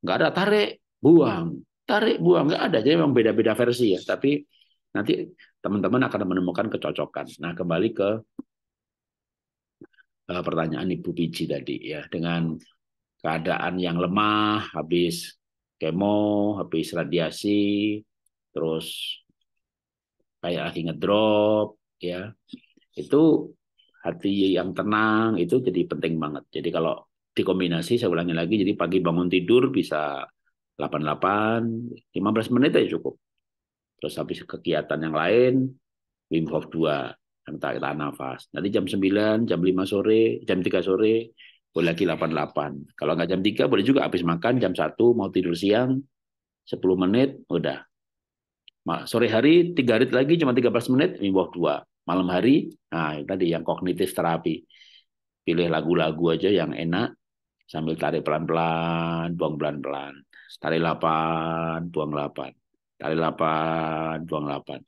Nggak ada tarik, buang, tarik, buang. Nggak ada. Jadi memang beda-beda versi ya. Tapi nanti teman-teman akan menemukan kecocokan. Nah, kembali ke Eh, pertanyaan Ibu Biji tadi ya dengan keadaan yang lemah habis kemo, habis radiasi, terus kayak lagi ngedrop ya. Itu hati yang tenang itu jadi penting banget. Jadi kalau dikombinasi saya ulangi lagi jadi pagi bangun tidur bisa 88 15 menit aja cukup. Terus habis kegiatan yang lain Wim Hof 2 tarik kan tahan nafas. Nanti jam 9, jam 5 sore, jam 3 sore, boleh lagi 88. Kalau nggak jam 3, boleh juga habis makan jam 1, mau tidur siang, 10 menit, udah. sore hari, 3 hari lagi cuma 13 menit, ini bawah 2. Malam hari, nah tadi yang kognitif terapi. Pilih lagu-lagu aja yang enak, sambil tarik pelan-pelan, buang pelan-pelan. Tarik 8, buang 8. Tarik 8, buang 8.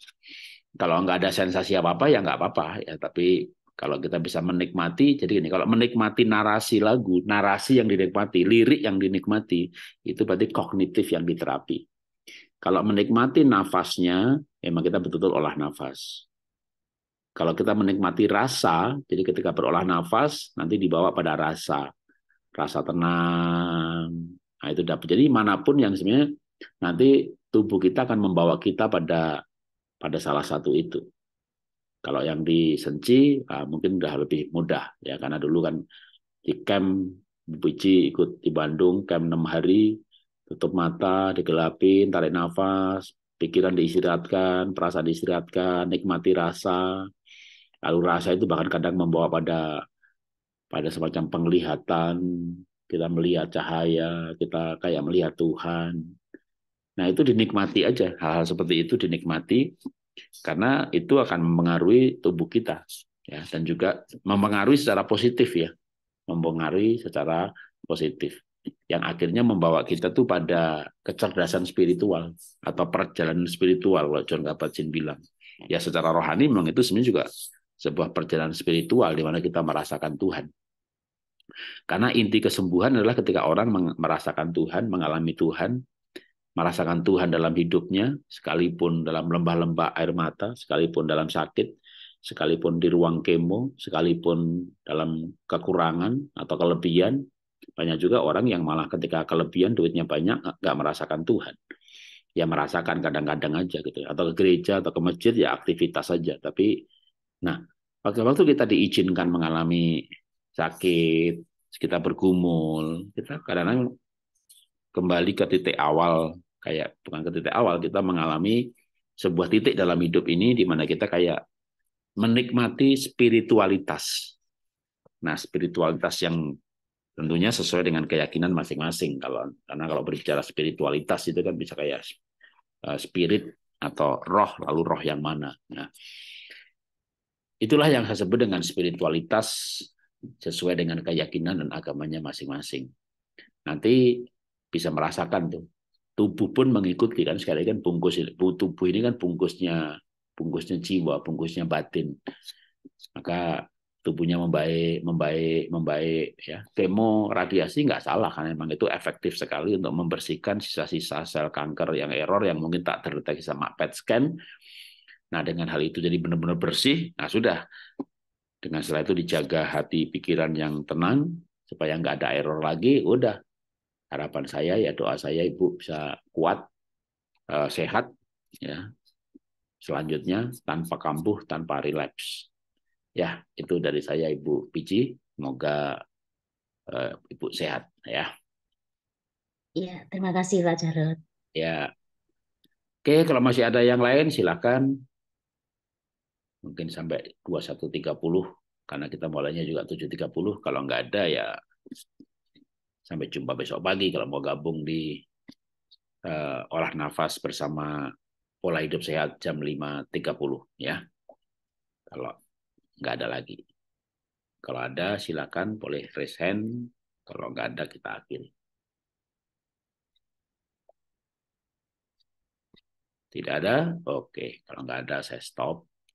Kalau nggak ada sensasi apa-apa ya nggak apa-apa ya. Tapi kalau kita bisa menikmati, jadi ini kalau menikmati narasi lagu, narasi yang dinikmati, lirik yang dinikmati, itu berarti kognitif yang diterapi. Kalau menikmati nafasnya, emang kita betul-betul olah nafas. Kalau kita menikmati rasa, jadi ketika berolah nafas, nanti dibawa pada rasa. Rasa tenang. Nah, itu dapat. Jadi manapun yang sebenarnya nanti tubuh kita akan membawa kita pada pada salah satu itu. Kalau yang di Senci uh, ah, mungkin sudah lebih mudah ya karena dulu kan di camp Bici ikut di Bandung camp enam hari tutup mata digelapin tarik nafas pikiran diistirahatkan perasaan diistirahatkan nikmati rasa lalu rasa itu bahkan kadang membawa pada pada semacam penglihatan kita melihat cahaya kita kayak melihat Tuhan Nah, itu dinikmati aja. Hal-hal seperti itu dinikmati karena itu akan mempengaruhi tubuh kita ya dan juga mempengaruhi secara positif ya. Mempengaruhi secara positif yang akhirnya membawa kita tuh pada kecerdasan spiritual atau perjalanan spiritual kalau John Kabat-Zinn bilang. Ya secara rohani memang itu sebenarnya juga sebuah perjalanan spiritual di mana kita merasakan Tuhan. Karena inti kesembuhan adalah ketika orang merasakan Tuhan, mengalami Tuhan, merasakan Tuhan dalam hidupnya, sekalipun dalam lembah-lembah air mata, sekalipun dalam sakit, sekalipun di ruang kemo, sekalipun dalam kekurangan atau kelebihan. Banyak juga orang yang malah ketika kelebihan duitnya banyak nggak merasakan Tuhan. Ya merasakan kadang-kadang aja gitu. Ya, atau ke gereja atau ke masjid ya aktivitas saja. Tapi nah pada waktu kita diizinkan mengalami sakit, kita bergumul, kita kadang-kadang kembali ke titik awal kayak bukan ke titik awal kita mengalami sebuah titik dalam hidup ini di mana kita kayak menikmati spiritualitas. Nah, spiritualitas yang tentunya sesuai dengan keyakinan masing-masing kalau karena kalau berbicara spiritualitas itu kan bisa kayak eh, spirit atau roh lalu roh yang mana. Nah, itulah yang saya sebut dengan spiritualitas sesuai dengan keyakinan dan agamanya masing-masing. Nanti bisa merasakan tuh tubuh pun mengikuti kan sekali kan bungkus tubuh ini kan bungkusnya bungkusnya jiwa bungkusnya batin maka tubuhnya membaik membaik membaik ya kemo radiasi nggak salah kan memang itu efektif sekali untuk membersihkan sisa-sisa sel kanker yang error yang mungkin tak terdeteksi sama PET scan nah dengan hal itu jadi benar-benar bersih nah sudah dengan setelah itu dijaga hati pikiran yang tenang supaya nggak ada error lagi udah harapan saya ya doa saya ibu bisa kuat uh, sehat ya selanjutnya tanpa kambuh tanpa relaps ya itu dari saya ibu Pici semoga uh, ibu sehat ya Iya, terima kasih Pak Jarod. Ya. Oke, kalau masih ada yang lain silakan. Mungkin sampai dua 21.30 karena kita mulainya juga 7.30. Kalau nggak ada ya Sampai jumpa besok pagi kalau mau gabung di uh, olah nafas bersama pola hidup sehat jam 5.30 ya. Kalau nggak ada lagi. Kalau ada silakan boleh raise hand. Kalau nggak ada kita akhiri. Tidak ada? Oke. Kalau nggak ada saya stop.